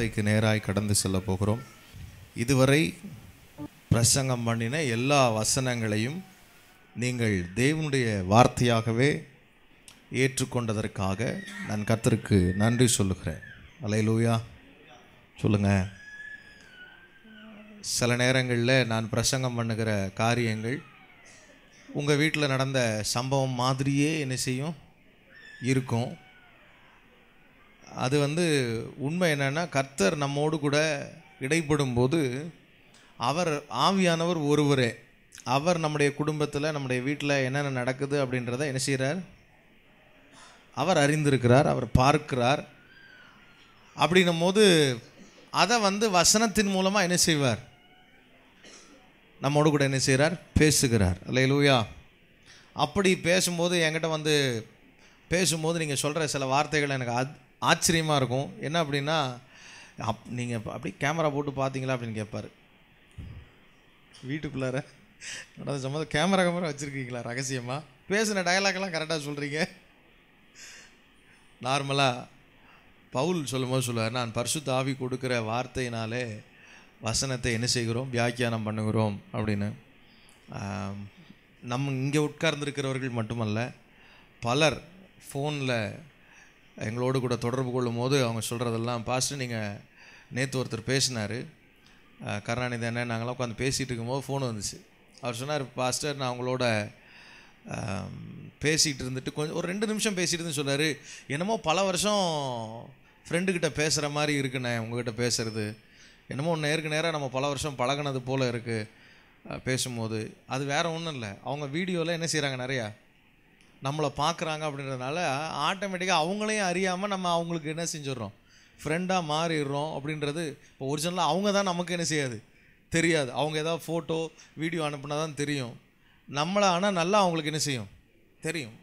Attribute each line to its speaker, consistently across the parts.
Speaker 1: வார்த்தைக்கு நேராய் கடந்து செல்ல போகிறோம் இதுவரை பிரசங்கம் பண்ணின எல்லா வசனங்களையும் நீங்கள் தேவனுடைய வார்த்தையாகவே ஏற்றுக்கொண்டதற்காக நான் கத்தருக்கு நன்றி சொல்லுகிறேன் அலையலூயா சொல்லுங்கள் சில நேரங்களில் நான் பிரசங்கம் பண்ணுகிற காரியங்கள் உங்கள் வீட்டில் நடந்த சம்பவம் மாதிரியே என்ன செய்யும் இருக்கும் அது வந்து உண்மை என்னென்னா கர்த்தர் நம்மோடு கூட இடைப்படும் போது அவர் ஆவியானவர் ஒருவரே அவர் நம்முடைய குடும்பத்தில் நம்முடைய வீட்டில் என்னென்ன நடக்குது அப்படின்றத என்ன செய்கிறார் அவர் அறிந்திருக்கிறார் அவர் பார்க்கிறார் அப்படின்னும் போது அதை வந்து வசனத்தின் மூலமாக என்ன செய்வார் நம்மோடு கூட என்ன செய்கிறார் பேசுகிறார் இல்லை லூயா அப்படி பேசும்போது என்கிட்ட வந்து பேசும்போது நீங்கள் சொல்கிற சில வார்த்தைகள் எனக்கு அத் ஆச்சரியமாக இருக்கும் என்ன அப்படின்னா அப் நீங்கள் அப்படி கேமரா போட்டு பார்த்தீங்களா அப்படின்னு கேட்பார் வீட்டுக்குள்ளார நடந்த சம்மந்த கேமரா கேமரா வச்சுருக்கீங்களா ரகசியமாக பேசின டயலாக்லாம் கரெக்டாக சொல்கிறீங்க நார்மலாக பவுல் சொல்லும் போது சொல்லுவார் நான் பரிசு தாவி கொடுக்குற வார்த்தையினாலே வசனத்தை என்ன செய்கிறோம் வியாக்கியானம் பண்ணுகிறோம் அப்படின்னு நம்ம இங்கே உட்கார்ந்துருக்கிறவர்கள் மட்டுமல்ல பலர் ஃபோனில் எங்களோடு கூட தொடர்பு கொள்ளும் போது அவங்க சொல்கிறதெல்லாம் பாஸ்ட்டு நீங்கள் நேற்று ஒருத்தர் பேசினார் கருணாநிதி அண்ணன் நாங்களாம் உட்காந்து பேசிகிட்டு இருக்கும்போது ஃபோன் வந்துச்சு அவர் சொன்னார் பாஸ்டர் நான் அவங்களோட பேசிகிட்டு இருந்துட்டு கொஞ்சம் ஒரு ரெண்டு நிமிஷம் பேசிகிட்டு சொன்னார் என்னமோ பல வருஷம் ஃப்ரெண்டுக்கிட்ட பேசுகிற மாதிரி இருக்குண்ணே உங்ககிட்ட பேசுகிறது என்னமோ நேருக்கு நேராக நம்ம பல வருஷம் பழகினது போல் இருக்குது பேசும்போது அது வேறு ஒன்றும் இல்லை அவங்க வீடியோவில் என்ன செய்கிறாங்க நிறையா நம்மளை பார்க்குறாங்க அப்படின்றதுனால ஆட்டோமேட்டிக்காக அவங்களையும் அறியாமல் நம்ம அவங்களுக்கு என்ன செஞ்சிடறோம் ஃப்ரெண்டாக மாறிடுறோம் அப்படின்றது இப்போ ஒரிஜினலாக அவங்க தான் நமக்கு என்ன செய்யாது தெரியாது அவங்க ஏதாவது ஃபோட்டோ வீடியோ அனுப்புனா தான் தெரியும் நம்மளை ஆனால் நல்லா அவங்களுக்கு என்ன செய்யும் தெரியும்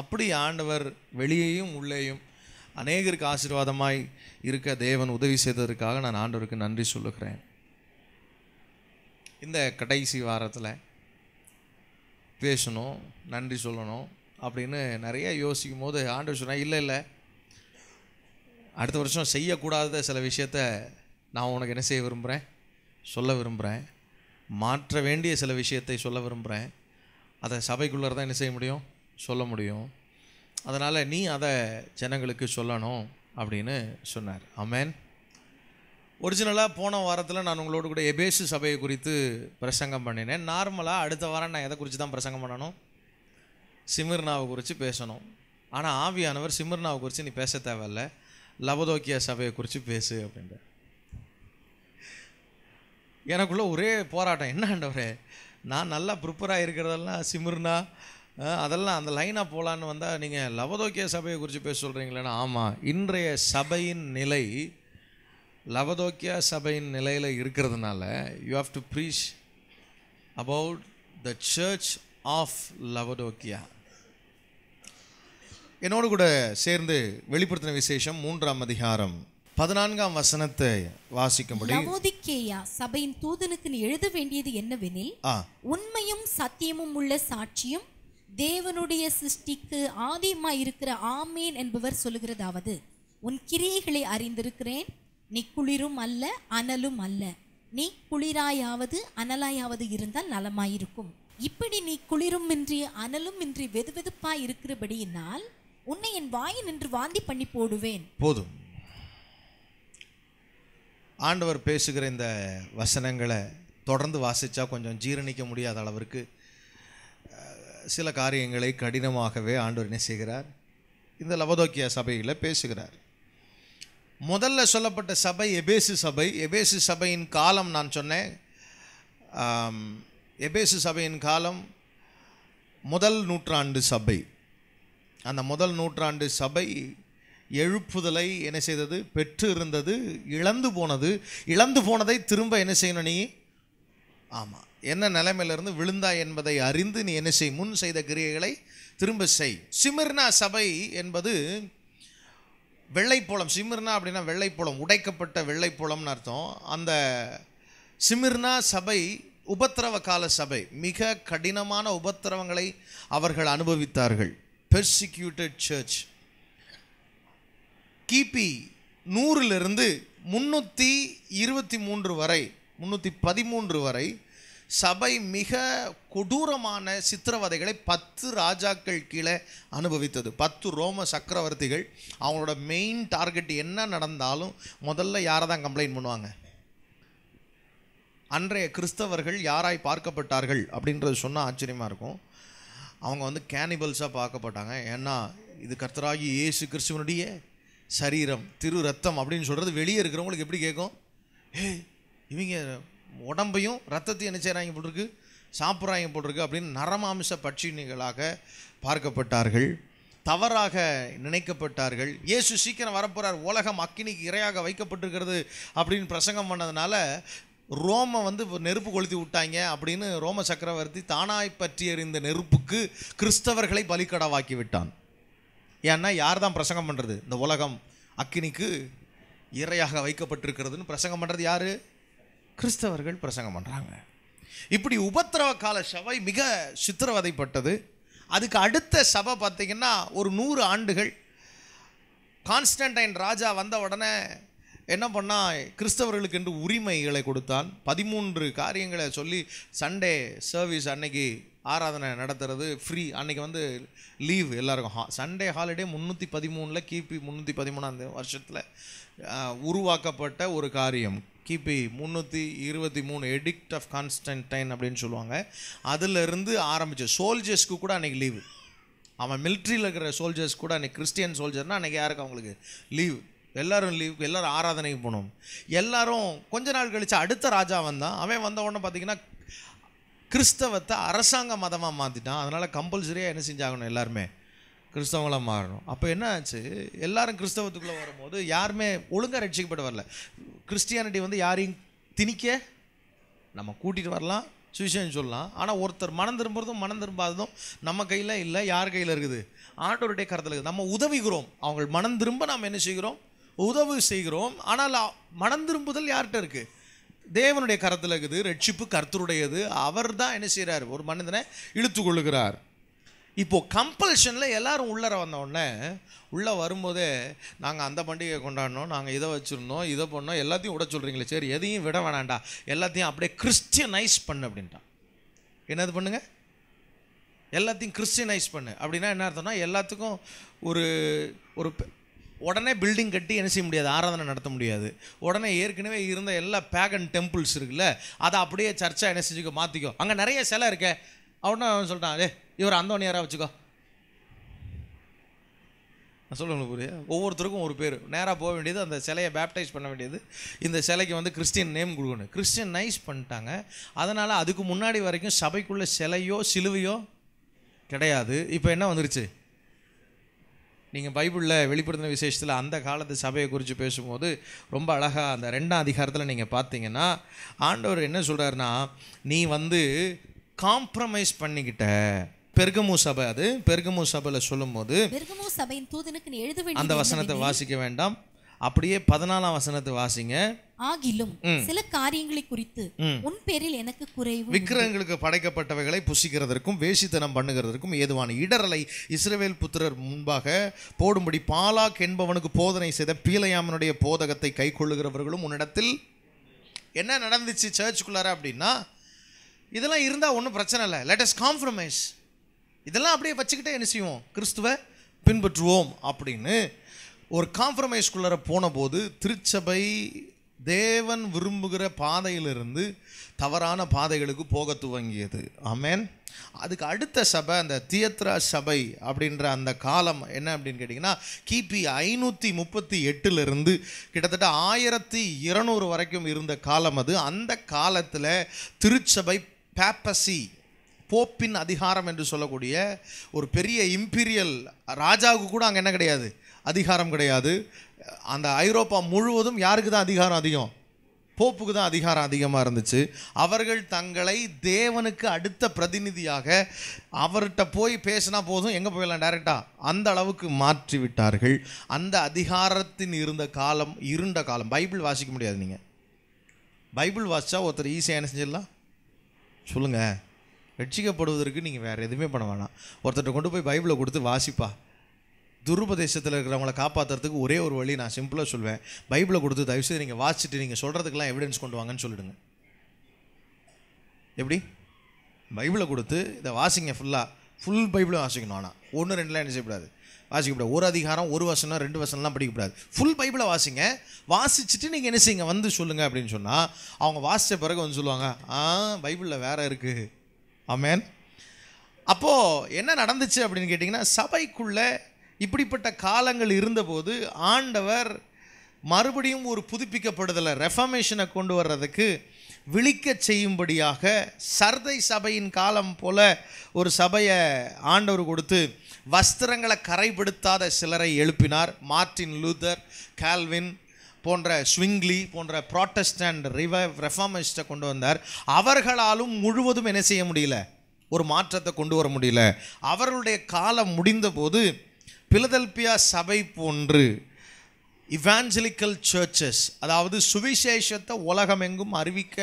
Speaker 1: அப்படி ஆண்டவர் வெளியேயும் உள்ளேயும் அநேகருக்கு ஆசீர்வாதமாய் இருக்க தேவன் உதவி செய்ததற்காக நான் ஆண்டவருக்கு நன்றி சொல்லுகிறேன் இந்த கடைசி வாரத்தில் பேசணும் நன்றி சொல்லணும் அப்படின்னு நிறைய யோசிக்கும் போது ஆண்டு சொன்னேன் இல்லை இல்லை அடுத்த வருஷம் செய்யக்கூடாத சில விஷயத்த நான் உனக்கு என்ன செய்ய விரும்புகிறேன் சொல்ல விரும்புகிறேன் மாற்ற வேண்டிய சில விஷயத்தை சொல்ல விரும்புகிறேன் அதை சபைக்குள்ளே தான் என்ன செய்ய முடியும் சொல்ல முடியும் அதனால் நீ அதை ஜனங்களுக்கு சொல்லணும் அப்படின்னு சொன்னார் அமேன் ஒரிஜினலாக போன வாரத்தில் நான் உங்களோட கூட எபேசு சபையை குறித்து பிரசங்கம் பண்ணினேன் நார்மலாக அடுத்த வாரம் நான் எதை குறித்து தான் பிரசங்கம் பண்ணணும் சிமிர்னாவை குறித்து பேசணும் ஆனால் ஆவியானவர் சிமிர்னாவை குறித்து நீ பேச தேவையில்ல லவதோக்கிய சபையை குறித்து பேசு அப்படின்ற எனக்குள்ளே ஒரே போராட்டம் என்ன ஆண்டவரே நான் நல்லா ப்ரிப்பராக இருக்கிறதெல்லாம் சிமிர்னா அதெல்லாம் அந்த லைனாக போகலான்னு வந்தால் நீங்கள் லவதோக்கிய சபையை குறித்து பேச சொல்கிறீங்களேன்னா ஆமாம் இன்றைய சபையின் நிலை லவதோக்கியா சபையின் நிலையில் இருக்கிறதுனால you have to preach about the church of Laodicea என்னோடு கூட சேர்ந்து வெளிப்படுத்தின விசேஷம் மூன்றாம் அதிகாரம் பதினான்காம் வசனத்தை வாசிக்கும்படி
Speaker 2: லவோதிக்கேயா சபையின் தூதனுக்கு நீ எழுத வேண்டியது என்னவெனில் உண்மையும் சத்தியமும் உள்ள சாட்சியும் தேவனுடைய சிருஷ்டிக்கு ஆதியமாய் இருக்கிற ஆமேன் என்பவர் சொல்லுகிறதாவது உன் கிரியைகளை அறிந்திருக்கிறேன் நீ குளிரும் அல்ல அனலும் அல்ல நீ குளிராயாவது அனலாயாவது இருந்தால் நலமாயிருக்கும் இப்படி நீ குளிரும் இன்றி அனலும் இன்றி வெது வெதுப்பா இருக்கிறபடியினால் உன்னை என் வாயில் நின்று வாந்தி பண்ணி போடுவேன்
Speaker 1: போதும் ஆண்டவர் பேசுகிற இந்த வசனங்களை தொடர்ந்து வாசித்தா கொஞ்சம் ஜீரணிக்க முடியாத அளவிற்கு சில காரியங்களை கடினமாகவே ஆண்டவர் என்ன செய்கிறார் இந்த லவதோக்கிய சபையில் பேசுகிறார் முதல்ல சொல்லப்பட்ட சபை எபேசு சபை எபேசு சபையின் காலம் நான் சொன்னேன் எபேசு சபையின் காலம் முதல் நூற்றாண்டு சபை அந்த முதல் நூற்றாண்டு சபை எழுப்புதலை என்ன செய்தது பெற்று இருந்தது இழந்து போனது இழந்து போனதை திரும்ப என்ன செய்யணும் நீ ஆமாம் என்ன நிலைமையிலிருந்து விழுந்தாய் என்பதை அறிந்து நீ என்ன செய் முன் செய்த கிரியைகளை திரும்ப செய் சிமிர்னா சபை என்பது வெள்ளைப்போளம் சிமிர்னா அப்படின்னா வெள்ளைப்போளம் உடைக்கப்பட்ட வெள்ளைப்போளம்னு அர்த்தம் அந்த சிமிர்னா சபை உபத்திரவ கால சபை மிக கடினமான உபத்திரவங்களை அவர்கள் அனுபவித்தார்கள் பெர்சிக்யூட்டட் சர்ச் கிபி நூறிலிருந்து முன்னூற்றி இருபத்தி மூன்று வரை முந்நூற்றி பதிமூன்று வரை சபை மிக கொடூரமான சித்திரவதைகளை பத்து ராஜாக்கள் கீழே அனுபவித்தது பத்து ரோம சக்கரவர்த்திகள் அவங்களோட மெயின் டார்கெட் என்ன நடந்தாலும் முதல்ல யாரை தான் கம்ப்ளைண்ட் பண்ணுவாங்க அன்றைய கிறிஸ்தவர்கள் யாராய் பார்க்கப்பட்டார்கள் அப்படின்றது சொன்னால் ஆச்சரியமாக இருக்கும் அவங்க வந்து கேனிபல்ஸாக பார்க்கப்பட்டாங்க ஏன்னா இது கர்த்தராகி இயேசு கிறிஸ்துவனுடைய சரீரம் திரு ரத்தம் அப்படின்னு சொல்கிறது வெளியே இருக்கிறவங்களுக்கு எப்படி கேட்கும் ஏ இவங்க உடம்பையும் ரத்தத்தையும் என்ன செய்கிறாங்க போட்டிருக்கு சாப்பிட்றாங்க போட்டிருக்கு அப்படின்னு நரமாமிச பட்சிணிகளாக பார்க்கப்பட்டார்கள் தவறாக நினைக்கப்பட்டார்கள் இயேசு சீக்கிரம் வரப்போகிறார் உலகம் அக்கினிக்கு இரையாக வைக்கப்பட்டிருக்கிறது அப்படின்னு பிரசங்கம் பண்ணதுனால ரோமை வந்து நெருப்பு கொளுத்தி விட்டாங்க அப்படின்னு ரோம சக்கரவர்த்தி தானாய் பற்றி எறிந்த நெருப்புக்கு கிறிஸ்தவர்களை பலிக்கடவாக்கி விட்டான் ஏன்னா யார் தான் பிரசங்கம் பண்ணுறது இந்த உலகம் அக்கினிக்கு இறையாக வைக்கப்பட்டிருக்கிறதுன்னு பிரசங்கம் பண்ணுறது யார் கிறிஸ்தவர்கள் பிரசங்கம் பண்ணுறாங்க இப்படி உபத்திரவ கால சபை மிக சித்திரவதைப்பட்டது அதுக்கு அடுத்த சபை பார்த்திங்கன்னா ஒரு நூறு ஆண்டுகள் கான்ஸ்டன்டைன் ராஜா வந்த உடனே என்ன பண்ணால் கிறிஸ்தவர்களுக்கு என்று உரிமைகளை கொடுத்தான் பதிமூன்று காரியங்களை சொல்லி சண்டே சர்வீஸ் அன்னைக்கு ஆராதனை நடத்துறது ஃப்ரீ அன்னைக்கு வந்து லீவ் எல்லாருக்கும் ஹா சண்டே ஹாலிடே முந்நூற்றி பதிமூணில் கிபி முந்நூற்றி பதிமூணாம் வருஷத்தில் உருவாக்கப்பட்ட ஒரு காரியம் கிபி முந்நூற்றி இருபத்தி மூணு எடிக்ட் ஆஃப் கான்ஸ்டன்டைன் அப்படின்னு சொல்லுவாங்க அதிலிருந்து ஆரம்பிச்சு சோல்ஜர்ஸ்க்கு கூட அன்றைக்கி லீவு அவன் மிலிட்ரியில் இருக்கிற சோல்ஜர்ஸ் கூட அன்றைக்கி கிறிஸ்டியன் சோல்ஜர்னால் அன்றைக்கி யாருக்கு அவங்களுக்கு லீவ் எல்லாரும் லீவுக்கு எல்லாரும் ஆராதனைக்கு போனோம் எல்லாரும் கொஞ்ச நாள் கழித்து அடுத்த ராஜா வந்தான் அவன் வந்த உடனே பார்த்தீங்கன்னா கிறிஸ்தவத்தை அரசாங்க மதமாக மாற்றிட்டான் அதனால் கம்பல்சரியாக என்ன செஞ்சாகணும் எல்லாருமே கிறிஸ்தவங்களாக மாறணும் அப்போ என்ன ஆச்சு எல்லாரும் கிறிஸ்தவத்துக்குள்ளே வரும்போது யாருமே ஒழுங்காக ரட்சிக்கப்பட்டு வரல கிறிஸ்டியானிட்டி வந்து யாரையும் திணிக்க நம்ம கூட்டிகிட்டு வரலாம் சுவிஷன் சொல்லலாம் ஆனால் ஒருத்தர் மனம் திரும்புறதும் மனம் திரும்பாததும் நம்ம கையில் இல்லை யார் கையில் இருக்குது ஆண்டோருடைய கருத்தில் இருக்குது நம்ம உதவிக்கிறோம் அவங்க மனம் திரும்ப நாம் என்ன செய்கிறோம் உதவு செய்கிறோம் ஆனால் மனம் திரும்புதல் யார்கிட்ட இருக்கு தேவனுடைய கரத்தில் இருக்குது ரட்சிப்பு கர்த்தருடையது அவர் தான் என்ன செய்கிறார் ஒரு மனிதனை இழுத்து கொள்ளுகிறார் இப்போது கம்பல்ஷனில் எல்லோரும் உள்ளர வந்தோடனே உள்ளே வரும்போதே நாங்கள் அந்த பண்டிகையை கொண்டாடினோம் நாங்கள் இதை வச்சுருந்தோம் இதை பண்ணோம் எல்லாத்தையும் விட சொல்கிறீங்களே சரி எதையும் விட வேணாண்டா எல்லாத்தையும் அப்படியே கிறிஸ்டியனைஸ் பண்ணு அப்படின்ட்டான் என்னது பண்ணுங்கள் எல்லாத்தையும் கிறிஸ்டியனைஸ் பண்ணு அப்படின்னா என்ன அர்த்தம்னா எல்லாத்துக்கும் ஒரு ஒரு உடனே பில்டிங் கட்டி என்ன செய்ய முடியாது ஆராதனை நடத்த முடியாது உடனே ஏற்கனவே இருந்த எல்லா பேகன் டெம்பிள்ஸ் இருக்குல்ல அதை அப்படியே சர்ச்சாக என்ன செஞ்சுக்கோ மாற்றிக்கோ அங்கே நிறைய சிலை இருக்க அவனா அவன் சொல்கிறான் ஏ இவர் அந்தோனியாராக வச்சுக்கோ நான் சொல்லுங்க புரிய ஒவ்வொருத்தருக்கும் ஒரு பேர் நேராக போக வேண்டியது அந்த சிலையை பேப்டைஸ் பண்ண வேண்டியது இந்த சிலைக்கு வந்து கிறிஸ்டின் நேம் கொடுக்கணும் கிறிஸ்டின் நைஸ் பண்ணிட்டாங்க அதனால் அதுக்கு முன்னாடி வரைக்கும் சபைக்குள்ளே சிலையோ சிலுவையோ கிடையாது இப்போ என்ன வந்துருச்சு நீங்கள் பைபிளில் வெளிப்படுத்தின விசேஷத்தில் அந்த காலத்து சபையை குறித்து பேசும்போது ரொம்ப அழகாக அந்த ரெண்டாம் அதிகாரத்தில் நீங்கள் பார்த்தீங்கன்னா ஆண்டவர் என்ன சொல்கிறாருன்னா நீ வந்து காம்ப்ரமைஸ் பண்ணிக்கிட்ட பெருகமு சபை அது பெருகமு சபையில் சொல்லும்போது
Speaker 2: பெருகமு சபையின் தூதனுக்கு எழுத அந்த வசனத்தை
Speaker 1: வாசிக்க வேண்டாம் அப்படியே பதினாலாம் வசனத்தை வாசிங்க
Speaker 2: ஆகிலும் சில காரியங்களை குறித்து உன் பேரில் எனக்கு குறைவு விக்கிரகங்களுக்கு
Speaker 1: படைக்கப்பட்டவைகளை புசிக்கிறதற்கும் வேசித்தனம் பண்ணுகிறதற்கும் ஏதுவான இடரலை இஸ்ரேவேல் புத்திரர் முன்பாக போடும்படி பாலாக் என்பவனுக்கு போதனை செய்த பீலையாமனுடைய போதகத்தை கை கொள்ளுகிறவர்களும் உன்னிடத்தில் என்ன நடந்துச்சு சர்ச்சுக்குள்ளார அப்படின்னா இதெல்லாம் இருந்தால் ஒன்றும் பிரச்சனை இல்லை லேட்டஸ்ட் காம்ப்ரமைஸ் இதெல்லாம் அப்படியே வச்சுக்கிட்டே என்ன செய்வோம் கிறிஸ்துவை பின்பற்றுவோம் அப்படின்னு ஒரு காம்ப்ரமைஸ்குள்ளார போனபோது திருச்சபை தேவன் விரும்புகிற பாதையிலிருந்து தவறான பாதைகளுக்கு போக துவங்கியது ஆமேன் அதுக்கு அடுத்த சபை அந்த தியத்ரா சபை அப்படின்ற அந்த காலம் என்ன அப்படின்னு கேட்டிங்கன்னா கிபி ஐநூற்றி முப்பத்தி எட்டுலேருந்து கிட்டத்தட்ட ஆயிரத்தி இருநூறு வரைக்கும் இருந்த காலம் அது அந்த காலத்தில் திருச்சபை பேப்பசி போப்பின் அதிகாரம் என்று சொல்லக்கூடிய ஒரு பெரிய இம்பீரியல் ராஜாவுக்கு கூட அங்கே என்ன கிடையாது அதிகாரம் கிடையாது அந்த ஐரோப்பா முழுவதும் யாருக்கு தான் அதிகாரம் அதிகம் போப்புக்கு தான் அதிகாரம் அதிகமாக இருந்துச்சு அவர்கள் தங்களை தேவனுக்கு அடுத்த பிரதிநிதியாக அவர்கிட்ட போய் பேசினா போதும் எங்கே போயிடலாம் டைரெக்டாக அந்த அளவுக்கு மாற்றி விட்டார்கள் அந்த அதிகாரத்தின் இருந்த காலம் இருண்ட காலம் பைபிள் வாசிக்க முடியாது நீங்கள் பைபிள் வாசித்தா ஒருத்தர் ஈஸியாக என்ன செஞ்சிடலாம் சொல்லுங்கள் ரட்சிக்கப்படுவதற்கு நீங்கள் வேறு எதுவுமே பண்ண வேணாம் ஒருத்தர்கிட்ட கொண்டு போய் பைபிளை கொடுத்து வாசிப்பா துருபதேசத்தில் இருக்கிறவங்களை காப்பாற்றுறதுக்கு ஒரே ஒரு வழி நான் சிம்பிளாக சொல்வேன் பைபிளை கொடுத்து தயவுசெய்து நீங்கள் வாசிச்சுட்டு நீங்கள் சொல்கிறதுக்கெலாம் எவிடன்ஸ் கொண்டு வாங்கன்னு சொல்லிடுங்க எப்படி பைபிளை கொடுத்து இதை வாசிங்க ஃபுல்லாக ஃபுல் பைபிளும் வாசிக்கணும் ஆனால் ஒன்று ரெண்டுலாம் என்ன செய்யக்கூடாது வாசிக்கக்கூடாது ஒரு அதிகாரம் ஒரு வசனம் ரெண்டு வசனம்லாம் படிக்கக்கூடாது ஃபுல் பைபிளை வாசிங்க வாசிச்சுட்டு நீங்கள் என்ன செய்யுங்க வந்து சொல்லுங்கள் அப்படின்னு சொன்னால் அவங்க வாசித்த பிறகு வந்து சொல்லுவாங்க ஆ பைபிளில் வேறு இருக்குது ஆமேன் அப்போது என்ன நடந்துச்சு அப்படின்னு கேட்டிங்கன்னா சபைக்குள்ளே இப்படிப்பட்ட காலங்கள் இருந்தபோது ஆண்டவர் மறுபடியும் ஒரு புதுப்பிக்கப்படுதலை ரெஃபர்மேஷனை கொண்டு வர்றதுக்கு விழிக்க செய்யும்படியாக சர்தை சபையின் காலம் போல ஒரு சபையை ஆண்டவர் கொடுத்து வஸ்திரங்களை கரைப்படுத்தாத சிலரை எழுப்பினார் மார்டின் லூதர் கால்வின் போன்ற ஸ்விங்லி போன்ற ப்ராட்டஸ்டன்ட் ரிவ ரெஃபார்மிஸ்ட்டை கொண்டு வந்தார் அவர்களாலும் முழுவதும் என்ன செய்ய முடியல ஒரு மாற்றத்தை கொண்டு வர முடியல அவர்களுடைய காலம் முடிந்தபோது பிலதல்பியா சபை போன்று இவாஞ்சலிக்கல் சர்ச்சஸ் அதாவது சுவிசேஷத்தை உலகமெங்கும் அறிவிக்க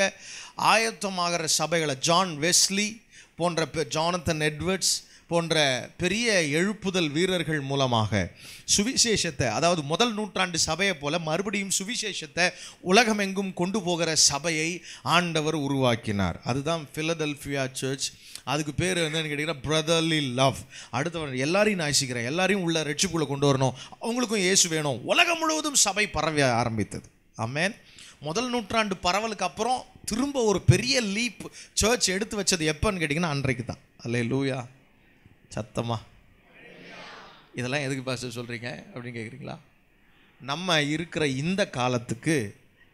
Speaker 1: ஆயத்தமாகிற சபைகளை ஜான் வெஸ்லி போன்ற ஜானத்தன் எட்வர்ட்ஸ் போன்ற பெரிய எழுப்புதல் வீரர்கள் மூலமாக சுவிசேஷத்தை அதாவது முதல் நூற்றாண்டு சபையை போல மறுபடியும் சுவிசேஷத்தை உலகமெங்கும் கொண்டு போகிற சபையை ஆண்டவர் உருவாக்கினார் அதுதான் ஃபிலதெல்ஃபியா சர்ச் அதுக்கு பேர் என்னன்னு கேட்டிங்கன்னா பிரதர்லி லவ் அடுத்தவர் எல்லாரையும் நேசிக்கிறேன் எல்லாரையும் உள்ள ரட்சிப்புள்ள கொண்டு வரணும் அவங்களுக்கும் இயேசு வேணும் உலகம் முழுவதும் சபை பரவ ஆரம்பித்தது ஆமேன் முதல் நூற்றாண்டு பரவலுக்கு அப்புறம் திரும்ப ஒரு பெரிய லீப் சர்ச் எடுத்து வச்சது எப்போன்னு கேட்டிங்கன்னா அன்றைக்கு தான் அல்லே லூயா சத்தமாக இதெல்லாம் எதுக்கு பாஸ்டர் சொல்கிறீங்க அப்படின்னு கேட்குறீங்களா நம்ம இருக்கிற இந்த காலத்துக்கு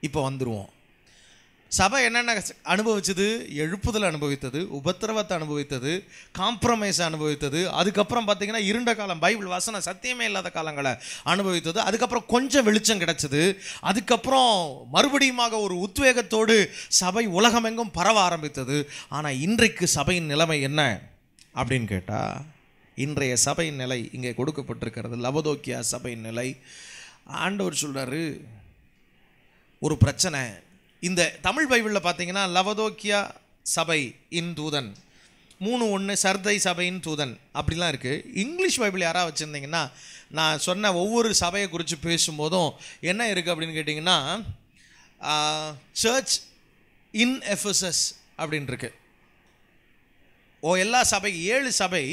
Speaker 1: இப்போ வந்துடுவோம் சபை என்னென்ன அனுபவிச்சது எழுப்புதல் அனுபவித்தது உபத்திரவத்தை அனுபவித்தது காம்ப்ரமைஸ் அனுபவித்தது அதுக்கப்புறம் பார்த்திங்கன்னா இருண்ட காலம் பைபிள் வசனம் சத்தியமே இல்லாத காலங்களை அனுபவித்தது அதுக்கப்புறம் கொஞ்சம் வெளிச்சம் கிடச்சிது அதுக்கப்புறம் மறுபடியுமாக ஒரு உத்வேகத்தோடு சபை உலகமெங்கும் பரவ ஆரம்பித்தது ஆனால் இன்றைக்கு சபையின் நிலைமை என்ன அப்படின்னு கேட்டால் இன்றைய சபையின் நிலை இங்கே கொடுக்கப்பட்டிருக்கிறது லவதோக்கியா சபையின் நிலை ஆண்டவர் சொல்கிறாரு ஒரு பிரச்சனை இந்த தமிழ் பைபிளில் பார்த்தீங்கன்னா லவதோக்கியா சபை இன் தூதன் மூணு ஒன்று சர்தை சபையின் தூதன் அப்படிலாம் இருக்குது இங்கிலீஷ் பைபிள் யாராக வச்சுருந்தீங்கன்னா நான் சொன்ன ஒவ்வொரு சபையை குறித்து பேசும்போதும் என்ன இருக்குது அப்படின்னு கேட்டிங்கன்னா சர்ச் இன் எஃப்எஸ்எஸ் அப்படின்ட்டுருக்கு ஓ எல்லா சபை ஏழு சபை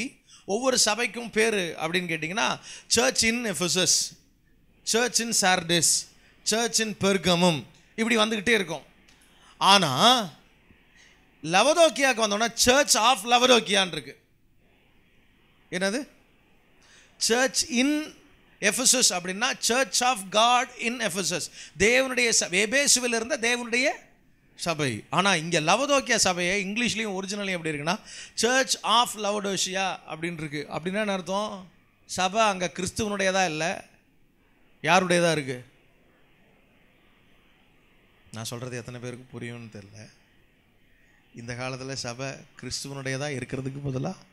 Speaker 1: ஒவ்வொரு சபைக்கும் பேர் அப்படின்னு கேட்டிங்கன்னா church in Ephesus church in Sardis church in Pergamum இப்படி வந்துக்கிட்டே இருக்கும் ஆனால் லவதோக்கியாவுக்கு வந்தோன்னா சர்ச் ஆஃப் லவதோக்கியான் இருக்கு என்னது சர்ச் இன் எஃபசஸ் அப்படின்னா church of God in Ephesus தேவனுடைய எபேசுவில் இருந்த தேவனுடைய சபை ஆனால் இங்கே லவதோக்கியா சபையை இங்கிலீஷ்லேயும் ஒரிஜினலையும் எப்படி இருக்குன்னா சர்ச் ஆஃப் லவடோஷியா அப்படின்னு இருக்கு அப்படின்னா என்ன அர்த்தம் சபை அங்கே கிறிஸ்துவனுடையதாக இல்லை யாருடையதாக இருக்குது நான் சொல்கிறது எத்தனை பேருக்கு புரியும்னு தெரில இந்த காலத்தில் சபை கிறிஸ்துவனுடையதாக இருக்கிறதுக்கு பதிலாக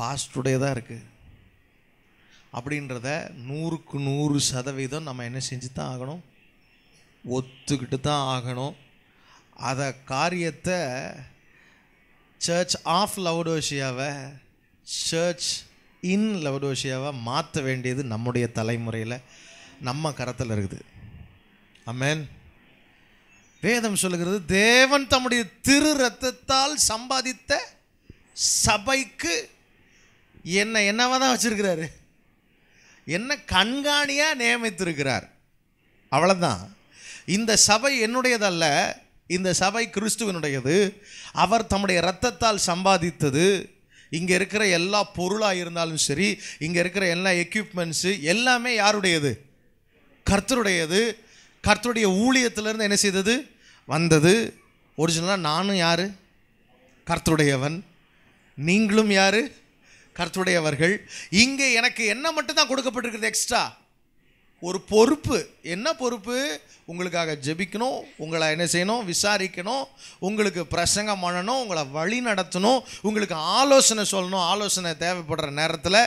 Speaker 1: பாஸ்டுடையதாக இருக்குது அப்படின்றத நூறுக்கு நூறு சதவீதம் நம்ம என்ன செஞ்சு தான் ஆகணும் ஒத்துக்கிட்டு தான் ஆகணும் அதை காரியத்தை சர்ச் ஆஃப் லவ்டோஷியாவை சர்ச் இன் லவடோஷியாவை மாற்ற வேண்டியது நம்முடைய தலைமுறையில் நம்ம கரத்தில் இருக்குது அமேன் வேதம் சொல்லுகிறது தேவன் தம்முடைய திரு ரத்தத்தால் சம்பாதித்த சபைக்கு என்னை என்னவாக தான் வச்சுருக்கிறாரு என்ன கண்காணியாக நியமித்திருக்கிறார் அவ்வளோதான் இந்த சபை என்னுடையதல்ல இந்த சபை கிறிஸ்துவனுடையது அவர் தம்முடைய இரத்தத்தால் சம்பாதித்தது இங்கே இருக்கிற எல்லா பொருளாக இருந்தாலும் சரி இங்கே இருக்கிற எல்லா எக்யூப்மெண்ட்ஸு எல்லாமே யாருடையது கர்த்தருடையது கர்த்தருடைய ஊழியத்திலேருந்து என்ன செய்தது வந்தது ஒரிஜினலாக நானும் யார் கர்த்தருடையவன் நீங்களும் யார் கர்த்தருடையவர்கள் இங்கே எனக்கு என்ன மட்டும்தான் கொடுக்கப்பட்டிருக்கிறது எக்ஸ்ட்ரா ஒரு பொறுப்பு என்ன பொறுப்பு உங்களுக்காக ஜெபிக்கணும் உங்களை என்ன செய்யணும் விசாரிக்கணும் உங்களுக்கு பிரசங்கம் பண்ணணும் உங்களை வழி நடத்தணும் உங்களுக்கு ஆலோசனை சொல்லணும் ஆலோசனை தேவைப்படுற நேரத்தில்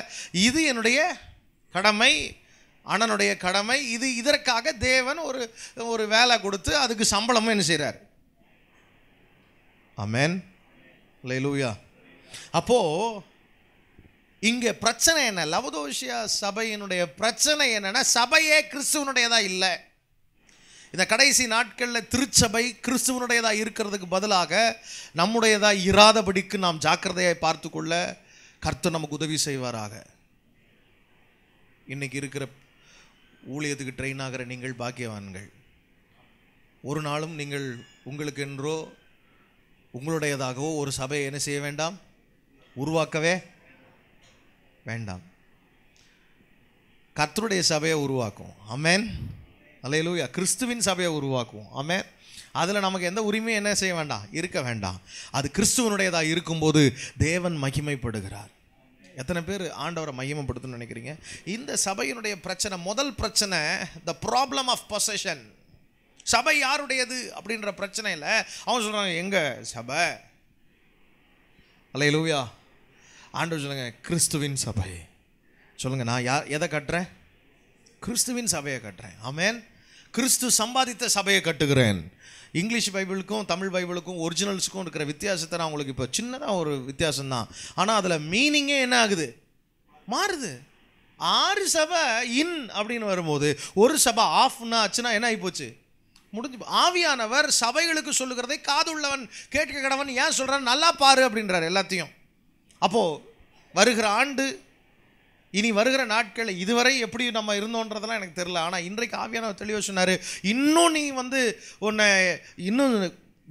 Speaker 1: இது என்னுடைய கடமை அண்ணனுடைய கடமை இது இதற்காக தேவன் ஒரு ஒரு வேலை கொடுத்து அதுக்கு சம்பளமும் என்ன செய்கிறார் அமேன் லூயா அப்போது இங்கே பிரச்சனை என்ன லவதோஷியா சபையினுடைய பிரச்சனை என்னென்னா சபையே கிறிஸ்துவனுடையதா இல்லை இந்த கடைசி நாட்களில் திருச்சபை கிறிஸ்துவனுடையதாக இருக்கிறதுக்கு பதிலாக நம்முடையதாக இராதபடிக்கு நாம் ஜாக்கிரதையை பார்த்து கொள்ள கர்த்தர் நமக்கு உதவி செய்வாராக இன்றைக்கி இருக்கிற ஊழியத்துக்கு ட்ரெயின் ஆகிற நீங்கள் பாக்கியவான்கள் ஒரு நாளும் நீங்கள் உங்களுக்கு என்றோ உங்களுடையதாகவோ ஒரு சபையை என்ன செய்ய வேண்டாம் உருவாக்கவே வேண்டாம் கத்தருடைய சபையை உருவாக்கும் அமேன் அலையலூயா கிறிஸ்துவின் சபையை உருவாக்கும் அமேன் அதில் நமக்கு எந்த உரிமையும் என்ன செய்ய வேண்டாம் இருக்க வேண்டாம் அது கிறிஸ்துவனுடையதாக இருக்கும்போது தேவன் மகிமைப்படுகிறார் எத்தனை பேர் ஆண்டவரை மகிமைப்படுத்தணும்னு நினைக்கிறீங்க இந்த சபையினுடைய பிரச்சனை முதல் பிரச்சனை த ப்ராப்ளம் ஆஃப் பொசஷன் சபை யாருடையது அப்படின்ற பிரச்சனையில் அவன் சொல்கிறான் எங்கள் சபை அலையலூயா ஆண்டவர் சொல்லுங்கள் கிறிஸ்துவின் சபை சொல்லுங்கள் நான் யார் எதை கட்டுறேன் கிறிஸ்துவின் சபையை கட்டுறேன் ஆமேன் கிறிஸ்து சம்பாதித்த சபையை கட்டுகிறேன் இங்கிலீஷ் பைபிளுக்கும் தமிழ் பைபிளுக்கும் ஒரிஜினல்ஸுக்கும் இருக்கிற வித்தியாசத்தை நான் உங்களுக்கு இப்போ சின்னதாக ஒரு வித்தியாசம்தான் ஆனால் அதில் மீனிங்கே என்ன ஆகுது மாறுது ஆறு சபை இன் அப்படின்னு வரும்போது ஒரு சபை ஆஃப்னா ஆச்சுன்னா என்ன ஆகிப்போச்சு முடிஞ்சு ஆவியானவர் சபைகளுக்கு சொல்லுகிறதை காது உள்ளவன் கேட்க கடவன் ஏன் சொல்கிறான் நல்லா பாரு அப்படின்றார் எல்லாத்தையும் அப்போது வருகிற ஆண்டு இனி வருகிற நாட்கள் இதுவரை எப்படி நம்ம இருந்தோன்றதெல்லாம் எனக்கு தெரில ஆனால் இன்றைக்கு ஆவியானவர் தெளிவாக சொன்னார் இன்னும் நீ வந்து உன்னை இன்னும்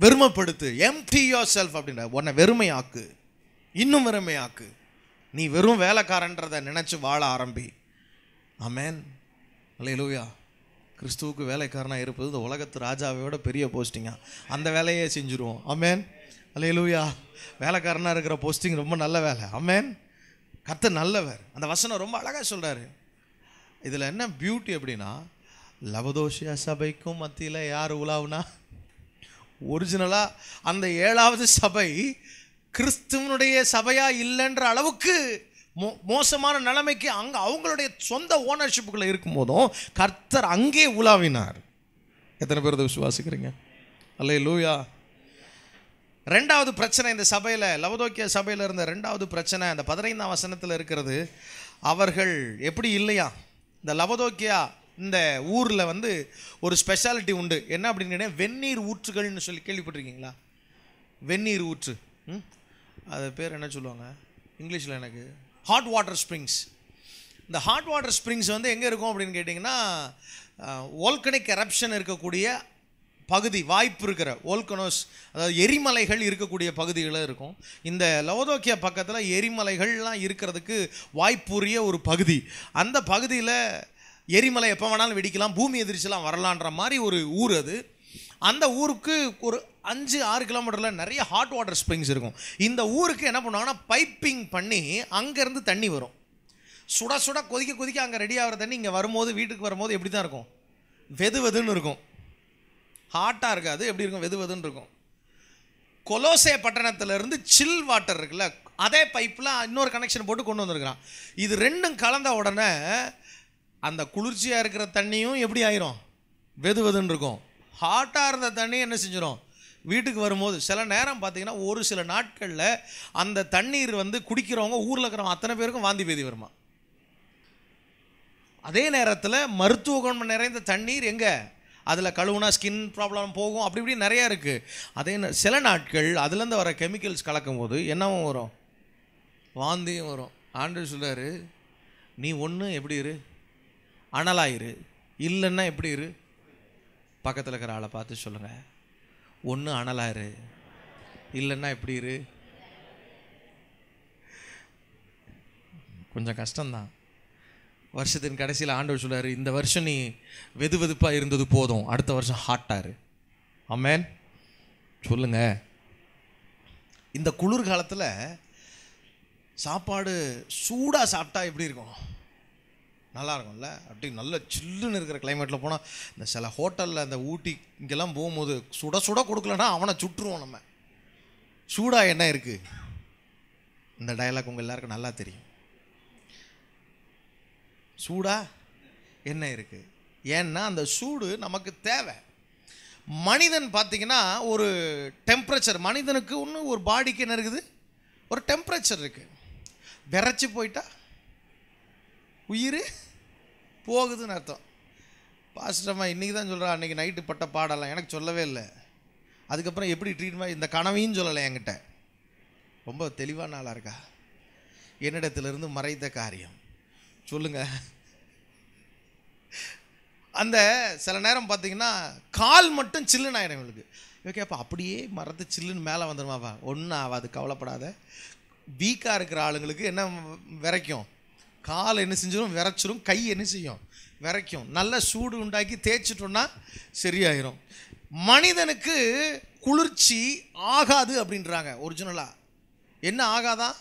Speaker 1: வெறுமைப்படுத்து எம்டி யோர் செல்ஃப் அப்படின்ற உன்னை வெறுமையாக்கு இன்னும் வெறுமையாக்கு நீ வெறும் வேலைக்காரன்றதை நினச்சி வாழ ஆரம்பி அமேன் அல்லையிலூயா கிறிஸ்துவுக்கு வேலைக்காரனாக இருப்பது இந்த உலகத்து விட பெரிய போஸ்டிங்காக அந்த வேலையே செஞ்சுருவோம் அமேன் அல்ல லூயா வேலைக்காரனாக இருக்கிற போஸ்டிங் ரொம்ப நல்ல வேலை அம்மேன் கத்த நல்லவர் அந்த வசனம் ரொம்ப அழகாக சொல்கிறாரு இதில் என்ன பியூட்டி அப்படின்னா லவதோஷியா சபைக்கும் மத்தியில் யார் உலாவுனா ஒரிஜினலாக அந்த ஏழாவது சபை கிறிஸ்துவனுடைய சபையாக இல்லைன்ற அளவுக்கு மோ மோசமான நிலைமைக்கு அங்கே அவங்களுடைய சொந்த இருக்கும் இருக்கும்போதும் கர்த்தர் அங்கே உலாவினார் எத்தனை பேர் அதை விசுவாசிக்கிறீங்க அல்லையே லூயா ரெண்டாவது பிரச்சனை இந்த சபையில் லவதோக்கிய சபையில் இருந்த ரெண்டாவது பிரச்சனை அந்த பதினைந்தாம் வசனத்தில் இருக்கிறது அவர்கள் எப்படி இல்லையா இந்த லவதோக்கியா இந்த ஊரில் வந்து ஒரு ஸ்பெஷாலிட்டி உண்டு என்ன அப்படின்னு வெந்நீர் ஊற்றுகள்னு சொல்லி கேள்விப்பட்டிருக்கீங்களா வெந்நீர் ஊற்று அது பேர் என்ன சொல்லுவாங்க இங்கிலீஷில் எனக்கு ஹாட் வாட்டர் ஸ்ப்ரிங்ஸ் இந்த ஹாட் வாட்டர் ஸ்ப்ரிங்ஸ் வந்து எங்கே இருக்கும் அப்படின்னு கேட்டிங்கன்னா ஓல்கனிக் கரப்ஷன் இருக்கக்கூடிய பகுதி வாய்ப்பு இருக்கிற ஓல்கனோஸ் அதாவது எரிமலைகள் இருக்கக்கூடிய பகுதிகளும் இருக்கும் இந்த லோதோக்கியா பக்கத்தில் எரிமலைகள்லாம் இருக்கிறதுக்கு வாய்ப்புரிய ஒரு பகுதி அந்த பகுதியில் எரிமலை எப்போ வேணாலும் வெடிக்கலாம் பூமி எதிர்ச்சிலாம் வரலான்ற மாதிரி ஒரு ஊர் அது அந்த ஊருக்கு ஒரு அஞ்சு ஆறு கிலோமீட்டரில் நிறைய ஹாட் வாட்டர் ஸ்ப்ரிங்ஸ் இருக்கும் இந்த ஊருக்கு என்ன பண்ணுவாங்கன்னா பைப்பிங் பண்ணி அங்கேருந்து தண்ணி வரும் சுட சுட கொதிக்க கொதிக்க அங்கே ரெடி ஆகிற தண்ணி இங்கே வரும்போது வீட்டுக்கு வரும்போது எப்படி தான் இருக்கும் வெது வெதுன்னு இருக்கும் ஹாட்டாக இருக்காது எப்படி இருக்கும் வெது வெதுன்னு இருக்கும் கொலோசே பட்டணத்திலேருந்து சில் வாட்டர் இருக்குல்ல அதே பைப்பில் இன்னொரு கனெக்ஷன் போட்டு கொண்டு வந்திருக்கிறான் இது ரெண்டும் கலந்த உடனே அந்த குளிர்ச்சியாக இருக்கிற தண்ணியும் எப்படி ஆயிரும் வெது வெதுன்னு இருக்கும் ஹாட்டாக இருந்த தண்ணி என்ன செஞ்சிடும் வீட்டுக்கு வரும்போது சில நேரம் பார்த்திங்கன்னா ஒரு சில நாட்களில் அந்த தண்ணீர் வந்து குடிக்கிறவங்க ஊரில் இருக்கிறவங்க அத்தனை பேருக்கும் வாந்தி பேதி வருமா அதே நேரத்தில் மருத்துவ குணம் நிறைந்த தண்ணீர் எங்கே அதில் கழுவுனா ஸ்கின் ப்ராப்ளம் போகும் அப்படி இப்படி நிறையா இருக்குது அதே சில நாட்கள் அதுலேருந்து வர கெமிக்கல்ஸ் கலக்கும் போது என்னவும் வரும் வாந்தியும் வரும் ஆண்டு சொல்லார் நீ ஒன்று எப்படி இரு அனலாயிரு இல்லைன்னா எப்படி இரு பக்கத்தில் இருக்கிற ஆளை பார்த்து சொல்லுங்கள் ஒன்று அனலாயிரு இல்லைன்னா எப்படி இரு கொஞ்சம் கஷ்டம்தான் வருஷத்தின் கடைசியில் ஆண்டவர் சொல்கிறார் இந்த வருஷம் நீ வெது வெதுப்பாக இருந்தது போதும் அடுத்த வருஷம் ஹாட்டாரு ஆமேன் சொல்லுங்க இந்த குளிர் காலத்தில் சாப்பாடு சூடாக சாப்பிட்டா எப்படி இருக்கும் நல்லா இருக்கும்ல அப்படி நல்ல சில்லுன்னு இருக்கிற கிளைமேட்டில் போனால் இந்த சில ஹோட்டலில் அந்த ஊட்டி இங்கெல்லாம் போகும்போது சுட சுட கொடுக்கலன்னா அவனை சுற்றுருவோம் நம்ம சூடாக என்ன இருக்குது இந்த டைலாக் உங்கள் எல்லாருக்கும் நல்லா தெரியும் சூடாக என்ன இருக்குது ஏன்னா அந்த சூடு நமக்கு தேவை மனிதன் பார்த்திங்கன்னா ஒரு டெம்ப்ரேச்சர் மனிதனுக்கு ஒன்று ஒரு பாடிக்கு என்ன இருக்குது ஒரு டெம்ப்ரேச்சர் இருக்குது விரைச்சி போயிட்டா உயிர் போகுதுன்னு அர்த்தம் பாஸ்டர்மா இன்றைக்கி தான் சொல்கிறா அன்றைக்கி நைட்டு பட்ட பாடலாம் எனக்கு சொல்லவே இல்லை அதுக்கப்புறம் எப்படி ட்ரீட்மெண்ட் இந்த கனவையும் சொல்லலை என்கிட்ட ரொம்ப தெளிவான ஆளாக இருக்கா என்னிடத்துலேருந்து மறைத்த காரியம் சொல்லுங்க அந்த சில நேரம் பார்த்தீங்கன்னா கால் மட்டும் சில்லுன்னு ஆகிடும் இவங்களுக்கு ஓகே அப்போ அப்படியே மறந்து சில்லுன்னு மேலே வந்துடுமாப்பா ஒன்றும் ஆகாது கவலைப்படாத வீக்காக இருக்கிற ஆளுங்களுக்கு என்ன விரைக்கும் கால் என்ன செஞ்சிடும் விரைச்சிரும் கை என்ன செய்யும் விரைக்கும் நல்ல சூடு உண்டாக்கி தேய்ச்சிட்டோன்னா சரியாயிரும் மனிதனுக்கு குளிர்ச்சி ஆகாது அப்படின்றாங்க ஒரிஜினலாக என்ன ஆகாதான்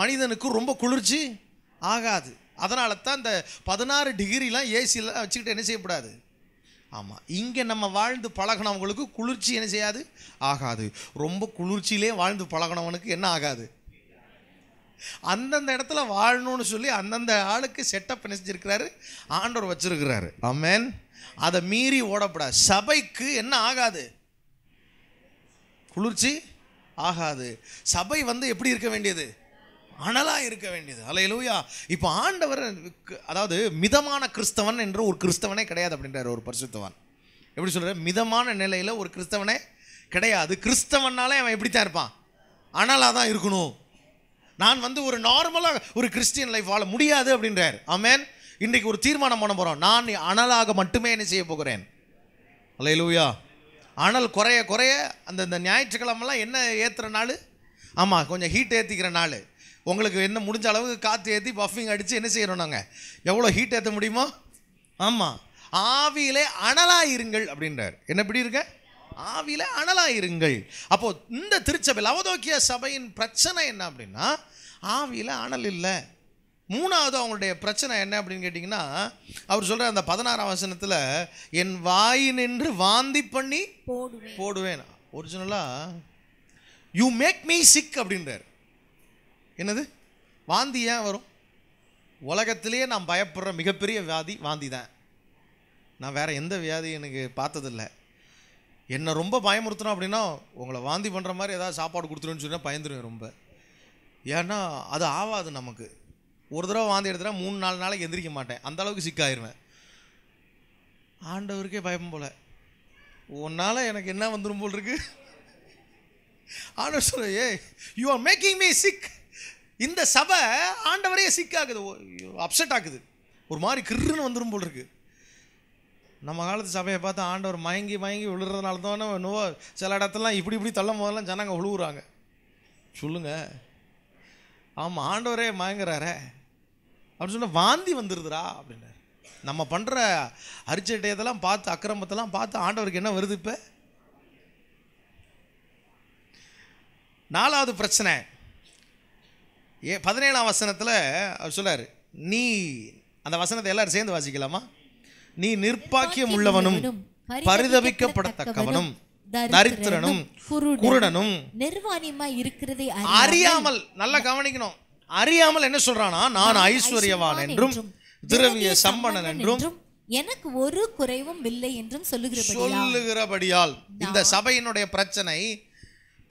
Speaker 1: மனிதனுக்கு ரொம்ப குளிர்ச்சி ஆகாது அதனால தான் இந்த பதினாறு டிகிரிலாம் ஏசிலாம் வச்சுக்கிட்டு என்ன செய்யக்கூடாது ஆமாம் இங்கே நம்ம வாழ்ந்து பழகினவங்களுக்கு குளிர்ச்சி என்ன செய்யாது ஆகாது ரொம்ப குளிர்ச்சியிலே வாழ்ந்து பழகினவனுக்கு என்ன ஆகாது அந்தந்த இடத்துல வாழணும்னு சொல்லி அந்தந்த ஆளுக்கு செட்டப் என்ன செஞ்சுருக்கிறாரு ஆண்டவர் வச்சுருக்கிறாரு ஆமேன் அதை மீறி ஓடப்படாது சபைக்கு என்ன ஆகாது குளிர்ச்சி ஆகாது சபை வந்து எப்படி இருக்க வேண்டியது அனலாக இருக்க வேண்டியது அலையலூயா இப்போ ஆண்டவர் அதாவது மிதமான கிறிஸ்தவன் என்று ஒரு கிறிஸ்தவனே கிடையாது அப்படின்றார் ஒரு பரிசுத்தவன் எப்படி சொல்கிற மிதமான நிலையில் ஒரு கிறிஸ்தவனே கிடையாது கிறிஸ்தவனாலே அவன் எப்படி தான் இருப்பான் அனலாக தான் இருக்கணும் நான் வந்து ஒரு நார்மலாக ஒரு கிறிஸ்டியன் லைஃப் வாழ முடியாது அப்படின்றார் ஆமேன் இன்றைக்கு ஒரு தீர்மானம் பண்ண போகிறோம் நான் அனலாக மட்டுமே என்ன செய்ய போகிறேன் அலையலூயா அனல் குறைய குறைய அந்த இந்த ஞாயிற்றுக்கிழமெல்லாம் என்ன ஏற்றுற நாள் ஆமாம் கொஞ்சம் ஹீட் ஏற்றிக்கிற நாள் உங்களுக்கு என்ன முடிஞ்ச அளவுக்கு காற்று ஏற்றி பஃபிங் அடித்து என்ன செய்கிறோம் நாங்கள் எவ்வளோ ஹீட் ஏற்ற முடியுமோ ஆமாம் ஆவியிலே அனலாயிருங்கள் அப்படின்றார் என்ன எப்படி இருக்க ஆவியில் அனலாயிருங்கள் அப்போ அப்போது இந்த திருச்சபை லவதோக்கிய சபையின் பிரச்சனை என்ன அப்படின்னா ஆவியில் அனல் இல்லை மூணாவது அவங்களுடைய பிரச்சனை என்ன அப்படின்னு கேட்டிங்கன்னா அவர் சொல்கிற அந்த பதினாறாம் வசனத்தில் என் வாய் நின்று வாந்தி பண்ணி போடுவேன் ஒரிஜினலாக யூ மேக் மீ சிக் அப்படின்றார் என்னது வாந்தி ஏன் வரும் உலகத்திலேயே நான் பயப்படுற மிகப்பெரிய வியாதி வாந்தி தான் நான் வேறு எந்த வியாதி எனக்கு பார்த்ததில்ல என்னை ரொம்ப பயமுறுத்தணும் அப்படின்னா உங்களை வாந்தி பண்ணுற மாதிரி ஏதாவது சாப்பாடு கொடுத்துருன்னு சொன்னால் பயந்துருவேன் ரொம்ப ஏன்னா அது ஆகாது நமக்கு ஒரு தடவை வாந்தி எடுத்துனா மூணு நாலு நாளைக்கு எந்திரிக்க மாட்டேன் அந்த அளவுக்கு சிக்காயிருவேன் ஆண்டவருக்கே பயம் போல் உன்னால் எனக்கு என்ன வந்துடும் போல் இருக்கு ஆண்டவர் சொல்ல ஏ you are making me sick இந்த சபை ஆண்டவரையே சிக்காகுது அப்செட் ஆகுது ஒரு மாதிரி கிருன்னு வந்துடும் போல் இருக்குது நம்ம காலத்து சபையை பார்த்து ஆண்டவர் மயங்கி மயங்கி விழுறதுனால தானே நோ சில இடத்துலலாம் இப்படி இப்படி தள்ளும் போதெல்லாம் ஜனங்க விழுவுறாங்க சொல்லுங்கள் ஆமாம் ஆண்டவரே மயங்குறாரே அப்படின்னு சொன்னால் வாந்தி வந்துடுதுரா அப்படின்னு நம்ம பண்ணுற அரிச்சட்டையதெல்லாம் பார்த்து அக்கிரமத்தெல்லாம் பார்த்து ஆண்டவருக்கு என்ன வருது இப்போ நாலாவது பிரச்சனை ஏ பதினேழாம் வசனத்தில் அவர் சொல்லார் நீ அந்த வசனத்தை எல்லாரும் சேர்ந்து வாசிக்கலாமா நீ நிர்பாக்கியம் உள்ளவனும்
Speaker 2: பரிதவிக்கப்படத்தக்கவனும் தரித்திரனும் குருடனும் நிர்வாணியமா இருக்கிறதை அறியாமல் நல்லா கவனிக்கணும்
Speaker 1: அறியாமல் என்ன சொல்றானா நான் ஐஸ்வர்யவான் என்றும் திரவிய சம்பணன் என்றும்
Speaker 2: எனக்கு ஒரு குறைவும் இல்லை என்றும் சொல்லுகிறபடியால்
Speaker 1: சொல்லுகிறபடியால் இந்த சபையினுடைய பிரச்சனை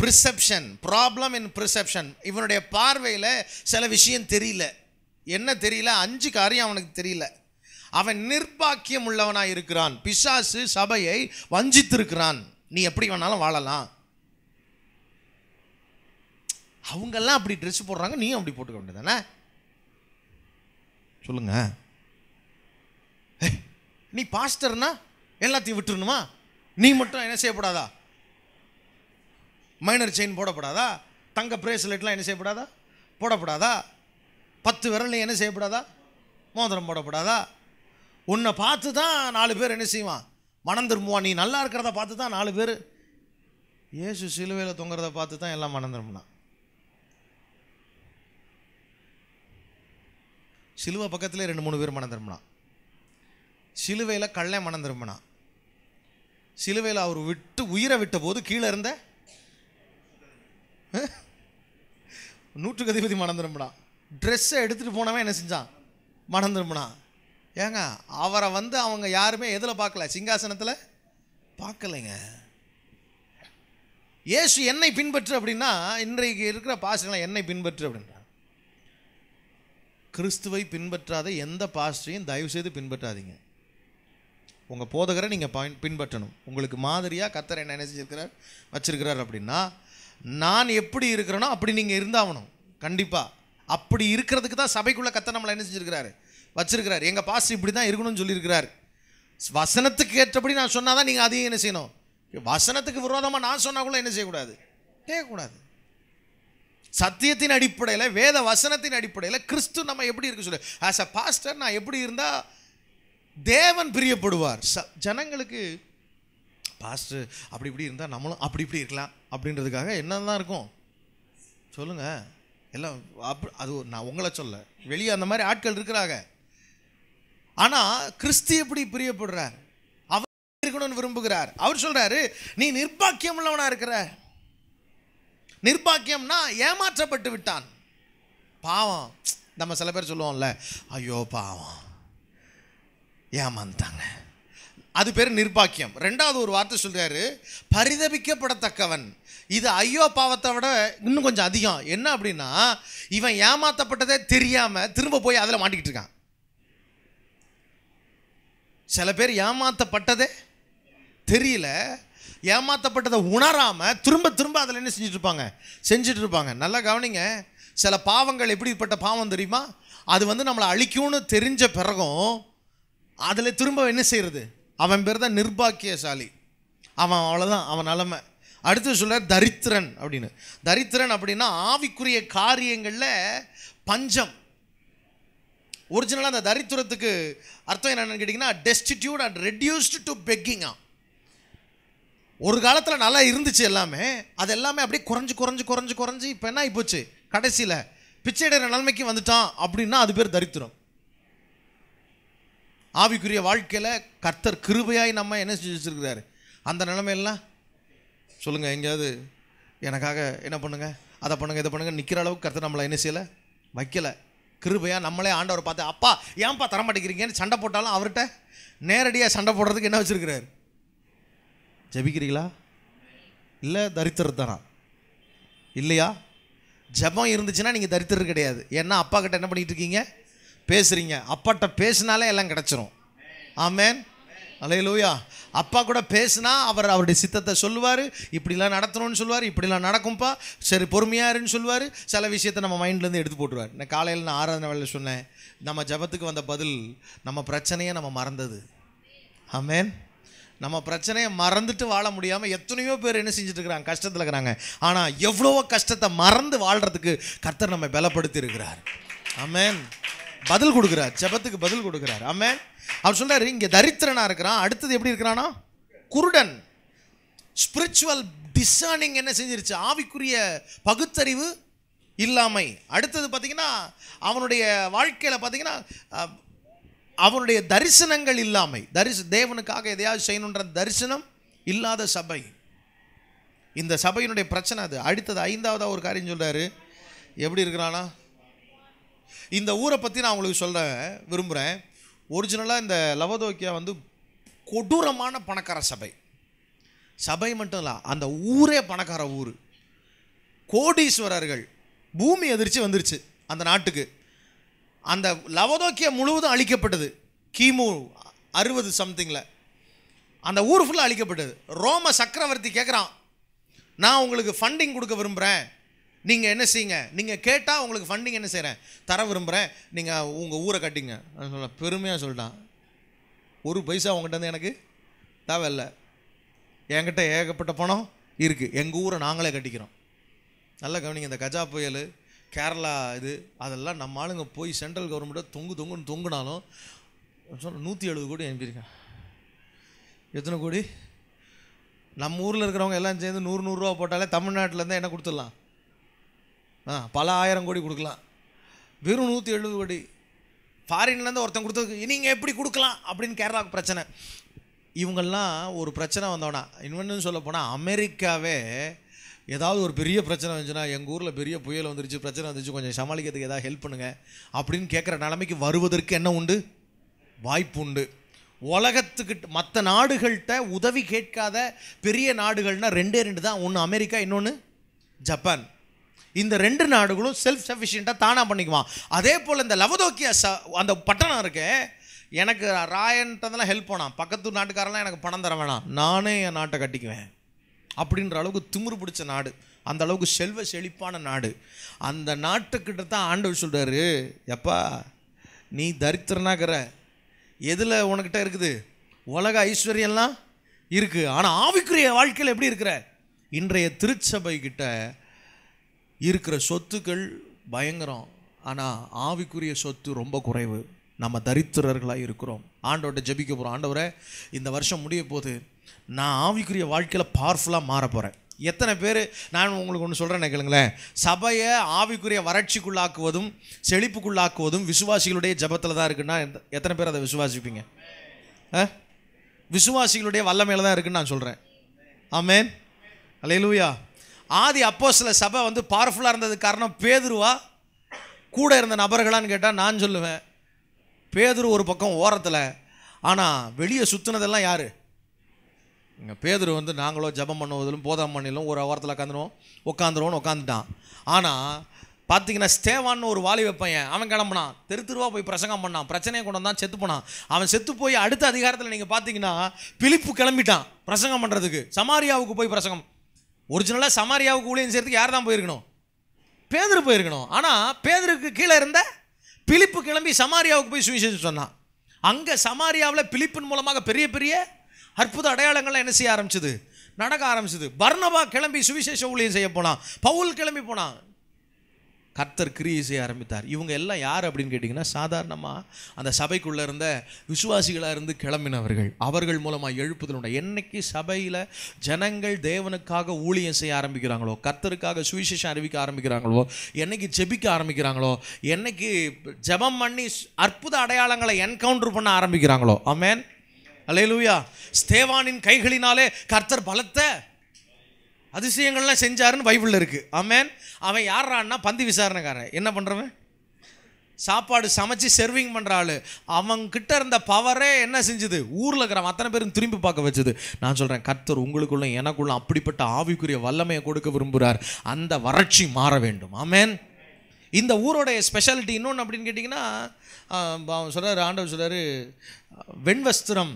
Speaker 1: ப்ரிசெப்ஷன் ப்ராப்ளம் இன் ப்ரிசெப்ஷன் இவனுடைய பார்வையில் சில விஷயம் தெரியல என்ன தெரியல அஞ்சு காரியம் அவனுக்கு தெரியல அவன் நிர்பாக்கியம் உள்ளவனாக இருக்கிறான் பிசாசு சபையை வஞ்சித்திருக்கிறான் நீ எப்படி வேணாலும் வாழலாம் அவங்கெல்லாம் அப்படி ட்ரெஸ் போடுறாங்க நீயும் அப்படி போட்டுக்க வேண்டியதானே சொல்லுங்க நீ பாஸ்டர்னா எல்லாத்தையும் விட்டுருணுமா நீ மட்டும் என்ன செய்யப்படாதா மைனர் செயின் போடப்படாதா தங்க பிரேஸ்லெட்லாம் என்ன செய்யப்படாதா போடப்படாதா பத்து விரலையும் என்ன செய்யப்படாதா மோதிரம் போடப்படாதா உன்னை பார்த்து தான் நாலு பேர் என்ன செய்வான் மனம் திரும்புவான் நீ நல்லா இருக்கிறத பார்த்து தான் நாலு பேர் ஏசு சிலுவையில் தொங்குறத பார்த்து தான் எல்லாம் மனம் திரும்பினான் சிலுவை பக்கத்தில் ரெண்டு மூணு பேர் மனம் திரும்பினான் சிலுவையில் கள்ளை மனம் திரும்பினான் சிலுவையில் அவர் விட்டு உயிரை விட்ட போது கீழே இருந்த நூற்றுக்கு அதிபதி மனம் திரும்பினான் ட்ரெஸ்ஸை எடுத்துகிட்டு போனவன் என்ன செஞ்சான் மனம் திரும்பினான் ஏங்க அவரை வந்து அவங்க யாருமே எதில் பார்க்கல சிங்காசனத்தில் பார்க்கலைங்க ஏசு என்னை பின்பற்று அப்படின்னா இன்றைக்கு இருக்கிற பாஸ்டர்களை என்னை பின்பற்று அப்படின்றாங்க கிறிஸ்துவை பின்பற்றாத எந்த பாஸ்டரையும் தயவுசெய்து பின்பற்றாதீங்க உங்கள் போதகரை நீங்கள் பின்பற்றணும் உங்களுக்கு மாதிரியாக கத்தரை என்ன நினைச்சிருக்கிறார் வச்சிருக்கிறார் அப்படின்னா நான் எப்படி இருக்கிறேனோ அப்படி நீங்கள் இருந்தாகணும் கண்டிப்பாக அப்படி இருக்கிறதுக்கு தான் சபைக்குள்ளே கத்த நம்மளை என்ன செஞ்சுருக்கிறாரு வச்சிருக்கிறார் எங்கள் பாஸ்டர் இப்படி தான் இருக்கணும்னு சொல்லியிருக்கிறார் வசனத்துக்கு ஏற்றபடி நான் சொன்னால் தான் நீங்கள் அதையும் என்ன செய்யணும் வசனத்துக்கு விரோதமாக நான் சொன்னால் கூட என்ன செய்யக்கூடாது கேட்கக்கூடாது சத்தியத்தின் அடிப்படையில் வேத வசனத்தின் அடிப்படையில் கிறிஸ்து நம்ம எப்படி இருக்க சொல்லு ஆஸ் அ பாஸ்டர் நான் எப்படி இருந்தால் தேவன் பிரியப்படுவார் ச ஜனங்களுக்கு பாஸ்ட்டு அப்படி இப்படி இருந்தால் நம்மளும் அப்படி இப்படி இருக்கலாம் அப்படின்றதுக்காக என்ன தான் இருக்கும் சொல்லுங்கள் எல்லாம் அப் அது நான் உங்களை சொல்ல வெளியே அந்த மாதிரி ஆட்கள் இருக்கிறாங்க ஆனால் கிறிஸ்து எப்படி பிரியப்படுறார் அவர் இருக்கணும்னு விரும்புகிறார் அவர் சொல்கிறாரு நீ நிர்பாக்கியம் உள்ளவனாக இருக்கிற நிர்பாக்கியம்னா ஏமாற்றப்பட்டு விட்டான் பாவம் நம்ம சில பேர் சொல்லுவோம்ல ஐயோ பாவம் ஏமாந்துட்டாங்க அது பேர் நிர்பாக்கியம் ரெண்டாவது ஒரு வார்த்தை சொல்கிறாரு பரிதபிக்கப்படத்தக்கவன் இது ஐயோ பாவத்தை விட இன்னும் கொஞ்சம் அதிகம் என்ன அப்படின்னா இவன் ஏமாத்தப்பட்டதே தெரியாமல் திரும்ப போய் அதில் மாட்டிக்கிட்டு இருக்கான் சில பேர் ஏமாத்தப்பட்டதே தெரியல ஏமாத்தப்பட்டதை உணராமல் திரும்ப திரும்ப அதில் என்ன செஞ்சுட்டு இருப்பாங்க செஞ்சுட்டு இருப்பாங்க நல்லா கவனிங்க சில பாவங்கள் எப்படிப்பட்ட பாவம் தெரியுமா அது வந்து நம்மளை அழிக்கும்னு தெரிஞ்ச பிறகும் அதில் திரும்ப என்ன செய்கிறது அவன் பேர் தான் நிர்பாக்கியசாலி அவன் அவ்வளோதான் அவன் நிலமை அடுத்து சொல்ல தரித்திரன் அப்படின்னு தரித்திரன் அப்படின்னா ஆவிக்குரிய காரியங்களில் பஞ்சம் ஒரிஜினலாக அந்த தரித்திரத்துக்கு அர்த்தம் என்னென்னு கேட்டிங்கன்னா டெஸ்டிடியூட் அண்ட் ரெடியூஸ்டு டு பெக்கிங்கா ஒரு காலத்தில் நல்லா இருந்துச்சு எல்லாமே அது எல்லாமே அப்படியே குறைஞ்சி குறைஞ்சி குறைஞ்சி குறைஞ்சி இப்போ என்ன ஆகிப்போச்சு கடைசியில் பிச்சை இடையிற நிலைமைக்கு வந்துட்டான் அப்படின்னா அது பேர் தரித்திரம் ஆவிக்குரிய வாழ்க்கையில் கர்த்தர் கிருபையாய் நம்ம என்ன செஞ்சு வச்சுருக்கிறாரு அந்த நிலமையெல்லாம் சொல்லுங்கள் எங்கேயாவது எனக்காக என்ன பண்ணுங்கள் அதை பண்ணுங்கள் இதை பண்ணுங்கள் நிற்கிற அளவுக்கு கர்த்தர் நம்மளை என்ன செய்யலை வைக்கலை கிருபையாக நம்மளே ஆண்டவர் பார்த்து அப்பா ஏன்ப்பா தரமாட்டேங்கிறீங்கன்னு சண்டை போட்டாலும் அவர்கிட்ட நேரடியாக சண்டை போடுறதுக்கு என்ன வச்சுருக்கிறாரு ஜபிக்கிறீங்களா இல்லை தரித்திரர் தானா இல்லையா ஜபம் இருந்துச்சுன்னா நீங்கள் தரித்திரர் கிடையாது ஏன்னா அப்பா கிட்ட என்ன பண்ணிகிட்டு இருக்கீங்க பேசுகிறீங்க அப்பாட்ட பேசினாலே எல்லாம் கிடச்சிரும் ஆமேன் லூயா அப்பா கூட பேசுனா அவர் அவருடைய சித்தத்தை சொல்லுவார் இப்படிலாம் நடத்தணும்னு சொல்லுவார் இப்படிலாம் நடக்கும்ப்பா சரி பொறுமையாக இருன்னு சொல்லுவார் சில விஷயத்தை நம்ம மைண்ட்லேருந்து எடுத்து போட்டுருவார் நான் காலையில் நான் ஆராதனை வேலை சொன்னேன் நம்ம ஜபத்துக்கு வந்த பதில் நம்ம பிரச்சனையை நம்ம மறந்தது ஆமேன் நம்ம பிரச்சனையை மறந்துட்டு வாழ முடியாமல் எத்தனையோ பேர் என்ன செஞ்சுட்டு இருக்கிறாங்க கஷ்டத்தில் இருக்கிறாங்க ஆனால் எவ்வளோ கஷ்டத்தை மறந்து வாழ்கிறதுக்கு கர்த்தர் நம்ம பலப்படுத்தி இருக்கிறார் ஆமேன் பதில் கொடுக்குறார் ஜபத்துக்கு பதில் கொடுக்குறார் ஆமே அவர் சொல்றாரு இங்கே தரித்திரனா இருக்கிறான் அடுத்தது எப்படி இருக்கிறானா குருடன் ஸ்பிரிச்சுவல் டிசர்னிங் என்ன செஞ்சிருச்சு ஆவிக்குரிய பகுத்தறிவு இல்லாமை அடுத்தது பார்த்தீங்கன்னா அவனுடைய வாழ்க்கையில் பார்த்தீங்கன்னா அவனுடைய தரிசனங்கள் இல்லாமை தரிச தேவனுக்காக எதையாவது செய்யணுன்ற தரிசனம் இல்லாத சபை இந்த சபையினுடைய பிரச்சனை அது அடுத்தது ஐந்தாவதாக ஒரு காரியம் சொல்கிறாரு எப்படி இருக்கிறானா இந்த ஊரை பற்றி நான் உங்களுக்கு சொல்ல விரும்புகிறேன் ஒரிஜினலாக இந்த லவதோக்கியா வந்து கொடூரமான பணக்கார சபை சபை மட்டும் இல்லை அந்த ஊரே பணக்கார ஊர் கோடீஸ்வரர்கள் பூமி எதிர்ச்சி வந்துருச்சு அந்த நாட்டுக்கு அந்த லவதோக்கியா முழுவதும் அழிக்கப்பட்டது கிமு அறுபது சம்திங்கில் அந்த ஊர் ஃபுல்லாக அழிக்கப்பட்டது ரோம சக்கரவர்த்தி கேட்குறான் நான் உங்களுக்கு ஃபண்டிங் கொடுக்க விரும்புகிறேன் நீங்கள் என்ன செய்யுங்க நீங்கள் கேட்டால் உங்களுக்கு ஃபண்டிங் என்ன செய்கிறேன் தர விரும்புகிறேன் நீங்கள் உங்கள் ஊரை கட்டிங்க சொல்ல பெருமையாக சொல்லிட்டான் ஒரு பைசா உங்கள்கிட்ட வந்து எனக்கு தேவையில்லை என்கிட்ட ஏகப்பட்ட பணம் இருக்குது எங்கள் ஊரை நாங்களே கட்டிக்கிறோம் நல்லா கவனிங்க இந்த கஜா புயல் கேரளா இது அதெல்லாம் நம்ம ஆளுங்க போய் சென்ட்ரல் கவர்மெண்ட்டை தொங்கு தொங்குன்னு தொங்குனாலும் சொல்ல நூற்றி எழுபது கோடி அனுப்பியிருக்கேன் எத்தனை கோடி நம்ம ஊரில் இருக்கிறவங்க எல்லாம் சேர்ந்து நூறு நூறுரூவா போட்டாலே தமிழ்நாட்டிலேருந்து என்ன கொடுத்துடலாம் ஆ பல ஆயிரம் கோடி கொடுக்கலாம் வெறும் நூற்றி எழுபது கோடி ஃபாரின்லேருந்து ஒருத்தன் கொடுத்ததுக்கு நீங்கள் எப்படி கொடுக்கலாம் அப்படின்னு கேரளாவுக்கு பிரச்சனை இவங்கள்லாம் ஒரு பிரச்சனை வந்தோன்னா இன்வென்னு சொல்ல போனால் அமெரிக்காவே ஏதாவது ஒரு பெரிய பிரச்சனை வந்துச்சுன்னா எங்கள் ஊரில் பெரிய புயல் வந்துருச்சு பிரச்சனை வந்துச்சு கொஞ்சம் சமாளிக்கிறதுக்கு ஏதாவது ஹெல்ப் பண்ணுங்கள் அப்படின்னு கேட்குற நிலைமைக்கு வருவதற்கு என்ன உண்டு வாய்ப்பு உண்டு உலகத்துக்கிட்ட மற்ற நாடுகள்கிட்ட உதவி கேட்காத பெரிய நாடுகள்னால் ரெண்டே ரெண்டு தான் ஒன்று அமெரிக்கா இன்னொன்று ஜப்பான் இந்த ரெண்டு நாடுகளும் செல்ஃப் சஃபிஷியண்ட்டாக தானாக பண்ணிக்குவான் அதே போல் இந்த லவதோக்கியா ச அந்த பட்டணம் இருக்கு எனக்கு ராயன்ட்டதெல்லாம் ஹெல்ப் பண்ணான் பக்கத்து நாட்டுக்காரெல்லாம் எனக்கு பணம் தர வேணாம் நானே என் நாட்டை கட்டிக்குவேன் அப்படின்ற அளவுக்கு திமிரு பிடிச்ச நாடு அந்த அளவுக்கு செல்வ செழிப்பான நாடு அந்த நாட்டுக்கிட்ட தான் ஆண்டவர் சொல்கிறாரு எப்பா நீ தரித்திரனாகிற எதில் உனக்கிட்ட இருக்குது உலக ஐஸ்வர்யம்லாம் இருக்குது ஆனால் ஆவிக்குரிய வாழ்க்கையில் எப்படி இருக்கிற இன்றைய திருச்சபை கிட்ட இருக்கிற சொத்துக்கள் பயங்கரம் ஆனால் ஆவிக்குரிய சொத்து ரொம்ப குறைவு நம்ம தரித்திரர்களாக இருக்கிறோம் ஆண்டவர்கிட்ட ஜபிக்க போகிறோம் ஆண்டவரை இந்த வருஷம் முடிய போது நான் ஆவிக்குரிய வாழ்க்கையில் பவர்ஃபுல்லாக மாற போகிறேன் எத்தனை பேர் நான் உங்களுக்கு ஒன்று சொல்கிறேன் கேளுங்களேன் சபையை ஆவிக்குரிய வறட்சிக்குள்ளாக்குவதும் செழிப்புக்குள்ளாக்குவதும் விசுவாசிகளுடைய ஜபத்தில் தான் இருக்குன்னா எத்தனை பேர் அதை விசுவாசிப்பீங்க விசுவாசிகளுடைய வல்லமையில் தான் இருக்குன்னு நான் சொல்கிறேன் ஆமேன் அலையலூயா ஆதி அப்போ சில சபை வந்து பவர்ஃபுல்லாக இருந்ததுக்கு காரணம் பேதுருவா கூட இருந்த நபர்களான்னு கேட்டால் நான் சொல்லுவேன் பேதுரு ஒரு பக்கம் ஓரத்தில் ஆனால் வெளியே சுற்றுனதெல்லாம் யார் எங்கள் பேதுரு வந்து நாங்களோ ஜபம் பண்ணுவதிலும் போதாம் பண்ணிலும் ஒரு ஓரத்தில் உட்காந்துருவோம் உட்காந்துருவோன்னு உட்காந்துட்டான் ஆனால் பார்த்தீங்கன்னா ஸ்டேவான்னு ஒரு வாலி பையன் அவன் கிளம்புனான் தெரு போய் பிரசங்கம் பண்ணான் பிரச்சனையை கொண்டு வந்தான் செத்து போனான் அவன் செத்து போய் அடுத்த அதிகாரத்தில் நீங்கள் பார்த்தீங்கன்னா பிலிப்பு கிளம்பிட்டான் பிரசங்கம் பண்ணுறதுக்கு சமாரியாவுக்கு போய் பிரசங்கம் ஒரிஜினலாக சமாரியாவுக்கு ஊழியம் செய்கிறதுக்கு யார் தான் போயிருக்கணும் பேதர் போயிருக்கணும் ஆனால் பேதருக்கு கீழே இருந்த பிலிப்பு கிளம்பி சமாரியாவுக்கு போய் சுவிசேஷம் சொன்னான் அங்கே சமாரியாவில் பிலிப்பின் மூலமாக பெரிய பெரிய அற்புத அடையாளங்கள்லாம் என்ன செய்ய ஆரம்பிச்சது நடக்க ஆரம்பிச்சது பர்ணபா கிளம்பி சுவிசேஷ ஊழியம் செய்ய போனான் பவுல் கிளம்பி போனான் கர்த்தர் கிரியை செய்ய ஆரம்பித்தார் இவங்க எல்லாம் யார் அப்படின்னு கேட்டிங்கன்னா சாதாரணமாக அந்த சபைக்குள்ளே இருந்த விசுவாசிகளாக இருந்து கிளம்பினவர்கள் அவர்கள் மூலமாக எழுப்புதல் உண்டு என்னைக்கு சபையில் ஜனங்கள் தேவனுக்காக ஊழியம் செய்ய ஆரம்பிக்கிறாங்களோ கர்த்தருக்காக சுவிசேஷம் அறிவிக்க ஆரம்பிக்கிறாங்களோ என்னைக்கு ஜெபிக்க ஆரம்பிக்கிறாங்களோ என்னைக்கு ஜபம் பண்ணி அற்புத அடையாளங்களை என்கவுண்டர் பண்ண ஆரம்பிக்கிறாங்களோ ஆமேன் அலையலூயா ஸ்தேவானின் கைகளினாலே கர்த்தர் பலத்தை அதிசயங்கள்லாம் செஞ்சாருன்னு பைபிளில் இருக்குது ஆமேன் அவன் யார்றான்னா பந்து விசாரணைக்காரன் என்ன பண்ணுறவன் சாப்பாடு சமைச்சு செர்விங் பண்ணுற ஆள் அவங்கிட்ட இருந்த பவரே என்ன செஞ்சுது ஊரில் இருக்கிறவன் அத்தனை பேரும் திரும்பி பார்க்க வச்சது நான் சொல்கிறேன் கர்த்தர் உங்களுக்குள்ள எனக்குள்ள அப்படிப்பட்ட ஆவிக்குரிய வல்லமையை கொடுக்க விரும்புகிறார் அந்த வறட்சி மாற வேண்டும் ஆமேன் இந்த ஊரோடைய ஸ்பெஷாலிட்டி இன்னொன்று அப்படின்னு கேட்டிங்கன்னா அவன் சொல்கிறார் ஆண்டவர் சொல்கிறார் வெண்வஸ்திரம்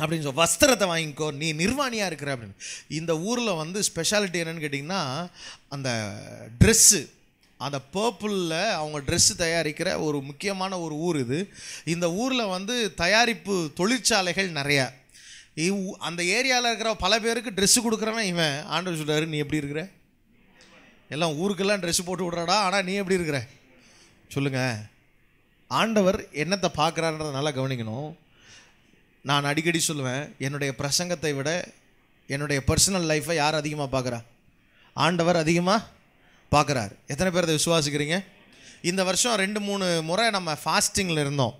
Speaker 1: அப்படின்னு சொல் வஸ்திரத்தை வாங்கிக்கோ நீ நிர்வாணியாக இருக்கிற அப்படின்னு இந்த ஊரில் வந்து ஸ்பெஷாலிட்டி என்னென்னு கேட்டிங்கன்னா அந்த ட்ரெஸ்ஸு அந்த பர்பிளில் அவங்க ட்ரெஸ்ஸு தயாரிக்கிற ஒரு முக்கியமான ஒரு ஊர் இது இந்த ஊரில் வந்து தயாரிப்பு தொழிற்சாலைகள் நிறையா இவ் அந்த ஏரியாவில் இருக்கிற பல பேருக்கு ட்ரெஸ்ஸு கொடுக்குறவன் இவன் ஆண்டவர் சொல்கிறாரு நீ எப்படி இருக்கிற எல்லாம் ஊருக்கெல்லாம் ட்ரெஸ்ஸு போட்டு விடுறாடா ஆனால் நீ எப்படி இருக்கிற சொல்லுங்கள் ஆண்டவர் என்னத்தை பார்க்குறாருன்றதை நல்லா கவனிக்கணும் நான் அடிக்கடி சொல்லுவேன் என்னுடைய பிரசங்கத்தை விட என்னுடைய பர்சனல் லைஃப்பை யார் அதிகமாக பார்க்குறா ஆண்டவர் அதிகமாக பார்க்குறாரு எத்தனை பேர் அதை விசுவாசிக்கிறீங்க இந்த வருஷம் ரெண்டு மூணு முறை நம்ம ஃபாஸ்டிங்கில் இருந்தோம்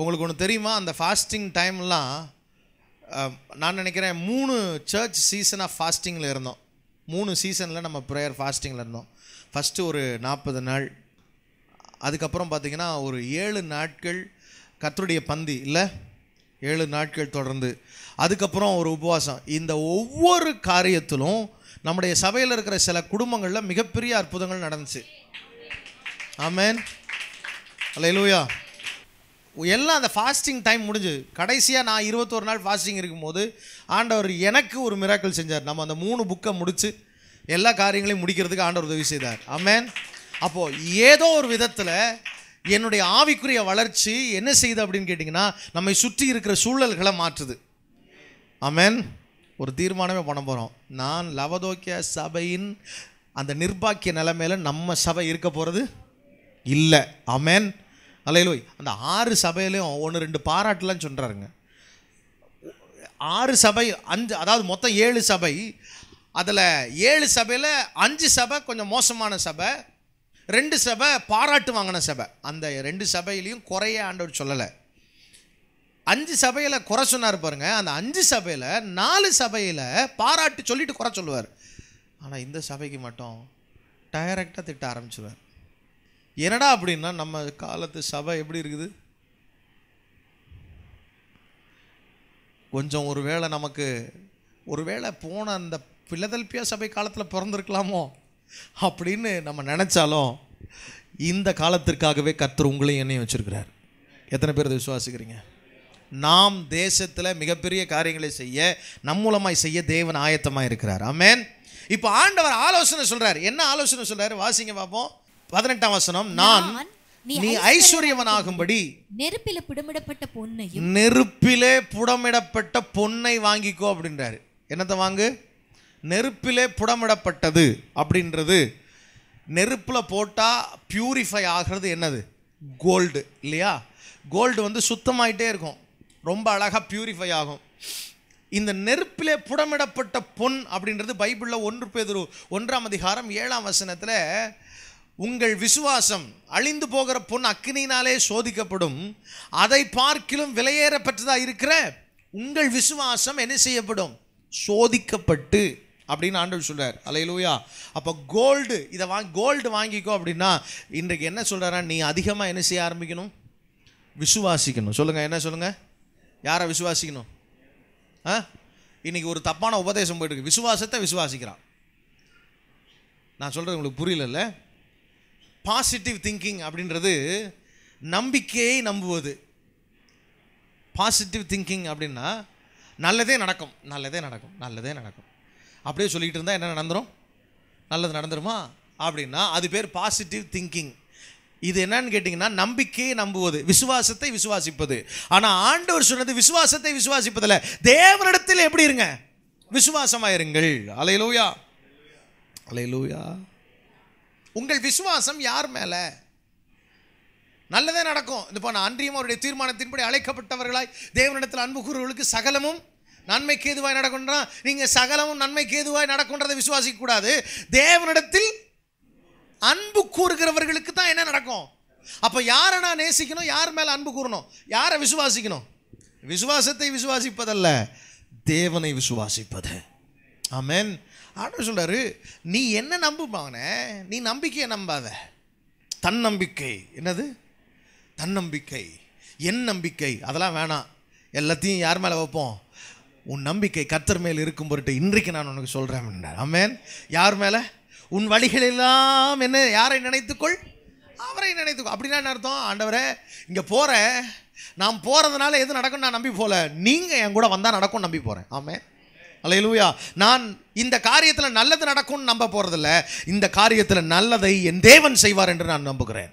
Speaker 1: உங்களுக்கு ஒன்று தெரியுமா அந்த ஃபாஸ்டிங் டைம்லாம் நான் நினைக்கிறேன் மூணு சர்ச் சீசனாக ஃபாஸ்டிங்கில் இருந்தோம் மூணு சீசனில் நம்ம ப்ரேயர் ஃபாஸ்டிங்கில் இருந்தோம் ஃபஸ்ட்டு ஒரு நாற்பது நாள் அதுக்கப்புறம் பார்த்திங்கன்னா ஒரு ஏழு நாட்கள் கத்தருடைய பந்தி இல்லை ஏழு நாட்கள் தொடர்ந்து அதுக்கப்புறம் ஒரு உபவாசம் இந்த ஒவ்வொரு காரியத்திலும் நம்முடைய சபையில் இருக்கிற சில குடும்பங்களில் மிகப்பெரிய அற்புதங்கள் நடந்துச்சு ஆமேன் அல்ல லூயா எல்லாம் அந்த ஃபாஸ்டிங் டைம் முடிஞ்சு கடைசியாக நான் இருபத்தோரு நாள் ஃபாஸ்டிங் இருக்கும்போது ஆண்டவர் எனக்கு ஒரு மிராக்கள் செஞ்சார் நம்ம அந்த மூணு புக்கை முடித்து எல்லா காரியங்களையும் முடிக்கிறதுக்கு ஆண்டவர் உதவி செய்தார் ஆமேன் அப்போது ஏதோ ஒரு விதத்தில் என்னுடைய ஆவிக்குரிய வளர்ச்சி என்ன செய்யுது அப்படின்னு கேட்டிங்கன்னா நம்மை சுற்றி இருக்கிற சூழல்களை மாற்றுது ஆமேன் ஒரு தீர்மானமே பண்ண போகிறோம் நான் லவதோக்கிய சபையின் அந்த நிர்பாக்கிய நிலைமையில் நம்ம சபை இருக்க போகிறது இல்லை அமேன் அலையிலோய் அந்த ஆறு சபையிலையும் ஒன்று ரெண்டு பாராட்டுலாம் சொல்கிறாருங்க ஆறு சபை அஞ்சு அதாவது மொத்தம் ஏழு சபை அதில் ஏழு சபையில் அஞ்சு சபை கொஞ்சம் மோசமான சபை ரெண்டு சபை பாராட்டு வாங்கின சபை அந்த ரெண்டு சபையிலையும் குறைய ஆண்டவர் சொல்லலை அஞ்சு சபையில் குறை சொன்னார் பாருங்க அந்த அஞ்சு சபையில் நாலு சபையில் பாராட்டு சொல்லிட்டு குறை சொல்லுவார் ஆனால் இந்த சபைக்கு மட்டும் டைரக்டாக திட்ட ஆரம்பிச்சிடுவார் என்னடா அப்படின்னா நம்ம காலத்து சபை எப்படி இருக்குது கொஞ்சம் ஒரு வேளை நமக்கு ஒருவேளை போன அந்த பிலதல்பியா சபை காலத்தில் பிறந்திருக்கலாமோ அப்படின்னு நம்ம நினச்சாலும் இந்த காலத்திற்காகவே கர்த்தர் உங்களையும் என்னையும் வச்சுருக்கிறார் எத்தனை பேர் அதை விசுவாசிக்கிறீங்க நாம் தேசத்தில் மிகப்பெரிய காரியங்களை செய்ய நம் மூலமாய் செய்ய தேவன் ஆயத்தமாக இருக்கிறார் ஆமேன் இப்போ ஆண்டவர் ஆலோசனை சொல்கிறார் என்ன ஆலோசனை சொல்றாரு வாசிங்க பார்ப்போம் பதினெட்டாம் வசனம் நான்
Speaker 2: நீ ஐஸ்வர்யவனாகும்படி நெருப்பில புடமிடப்பட்ட பொன்னை
Speaker 1: நெருப்பிலே புடமிடப்பட்ட பொன்னை வாங்கிக்கோ அப்படின்றாரு என்னத்தை வாங்கு நெருப்பிலே புடமிடப்பட்டது அப்படின்றது நெருப்பில் போட்டால் ப்யூரிஃபை ஆகிறது என்னது கோல்டு இல்லையா கோல்டு வந்து சுத்தமாயிட்டே இருக்கும் ரொம்ப அழகாக ப்யூரிஃபை ஆகும் இந்த நெருப்பிலே புடமிடப்பட்ட பொன் அப்படின்றது பைபிளில் ஒன்று பேதுரு ஒன்றாம் அதிகாரம் ஏழாம் வசனத்தில் உங்கள் விசுவாசம் அழிந்து போகிற பொன் அக்னினாலே சோதிக்கப்படும் அதை பார்க்கிலும் விலையேறப்பட்டதாக இருக்கிற உங்கள் விசுவாசம் என்ன செய்யப்படும் சோதிக்கப்பட்டு அப்படின்னு ஆண்டவர் சொல்கிறார் அலையிலூயா அப்போ கோல்டு இதை வாங்கி கோல்டு வாங்கிக்கோ அப்படின்னா இன்றைக்கு என்ன சொல்கிறாரா நீ அதிகமாக என்ன செய்ய ஆரம்பிக்கணும் விசுவாசிக்கணும் சொல்லுங்கள் என்ன சொல்லுங்கள் யாரை விசுவாசிக்கணும் ஆ இன்றைக்கி ஒரு தப்பான உபதேசம் போயிட்டுருக்கு விசுவாசத்தை விசுவாசிக்கிறான் நான் சொல்கிறது உங்களுக்கு புரியலல்ல பாசிட்டிவ் திங்கிங் அப்படின்றது நம்பிக்கையை நம்புவது பாசிட்டிவ் திங்கிங் அப்படின்னா நல்லதே நடக்கும் நல்லதே நடக்கும் நல்லதே நடக்கும் அப்படியே சொல்லிகிட்டு இருந்தால் என்ன நடந்துடும் நல்லது நடந்துருமா அப்படின்னா அது பேர் பாசிட்டிவ் திங்கிங் இது என்னன்னு கேட்டிங்கன்னா நம்பிக்கையை நம்புவது விசுவாசத்தை விசுவாசிப்பது ஆனால் ஆண்டவர் சொன்னது விசுவாசத்தை விசுவாசிப்பதில் தேவனிடத்தில் எப்படி இருங்க விசுவாசமாக இருங்கள் அலையலூயா அலையலூயா உங்கள் விசுவாசம் யார் மேலே நல்லதே நடக்கும் இப்போ நான் அன்றியும் அவருடைய தீர்மானத்தின்படி அழைக்கப்பட்டவர்களாய் தேவனிடத்தில் அன்பு கூறுவர்களுக்கு சகலமும் நன்மைக்கு ஏதுவாய் நடக்கணும் நீங்கள் சகலமும் நன்மைக்கு ஏதுவாய் நடக்கின்றதை விசுவாசிக்க கூடாது தேவனிடத்தில் அன்பு கூறுகிறவர்களுக்கு தான் என்ன நடக்கும் அப்போ யாரை நான் நேசிக்கணும் யார் மேலே அன்பு கூறணும் யாரை விசுவாசிக்கணும் விசுவாசத்தை விசுவாசிப்பதல்ல தேவனை விசுவாசிப்பது ஆமேன் ஆண்டு சொல்கிறாரு நீ என்ன நம்புவாங்க நீ நம்பிக்கையை நம்பாத தன்னம்பிக்கை என்னது தன்னம்பிக்கை என் நம்பிக்கை அதெல்லாம் வேணாம் எல்லாத்தையும் யார் மேலே வைப்போம் உன் நம்பிக்கை கத்தர் மேல் இருக்கும் பொருட்டு இன்றைக்கு நான் உனக்கு சொல்கிறேன் என்றார் ஆமேன் யார் மேலே உன் வழிகள் எல்லாம் என்ன யாரை நினைத்துக்கொள் அவரை நினைத்துக்கொள் அப்படின்னா என்ன அர்த்தம் ஆண்டவரே இங்கே போகிற நான் போகிறதுனால எது நடக்கும் நான் நம்பி போகல நீங்கள் என் கூட வந்தால் நடக்கும் நம்பி போகிறேன் ஆமே அலையலூயா நான் இந்த காரியத்தில் நல்லது நடக்கும்னு நம்ப போகிறதில்ல இந்த காரியத்தில் நல்லதை என் தேவன் செய்வார் என்று நான் நம்புகிறேன்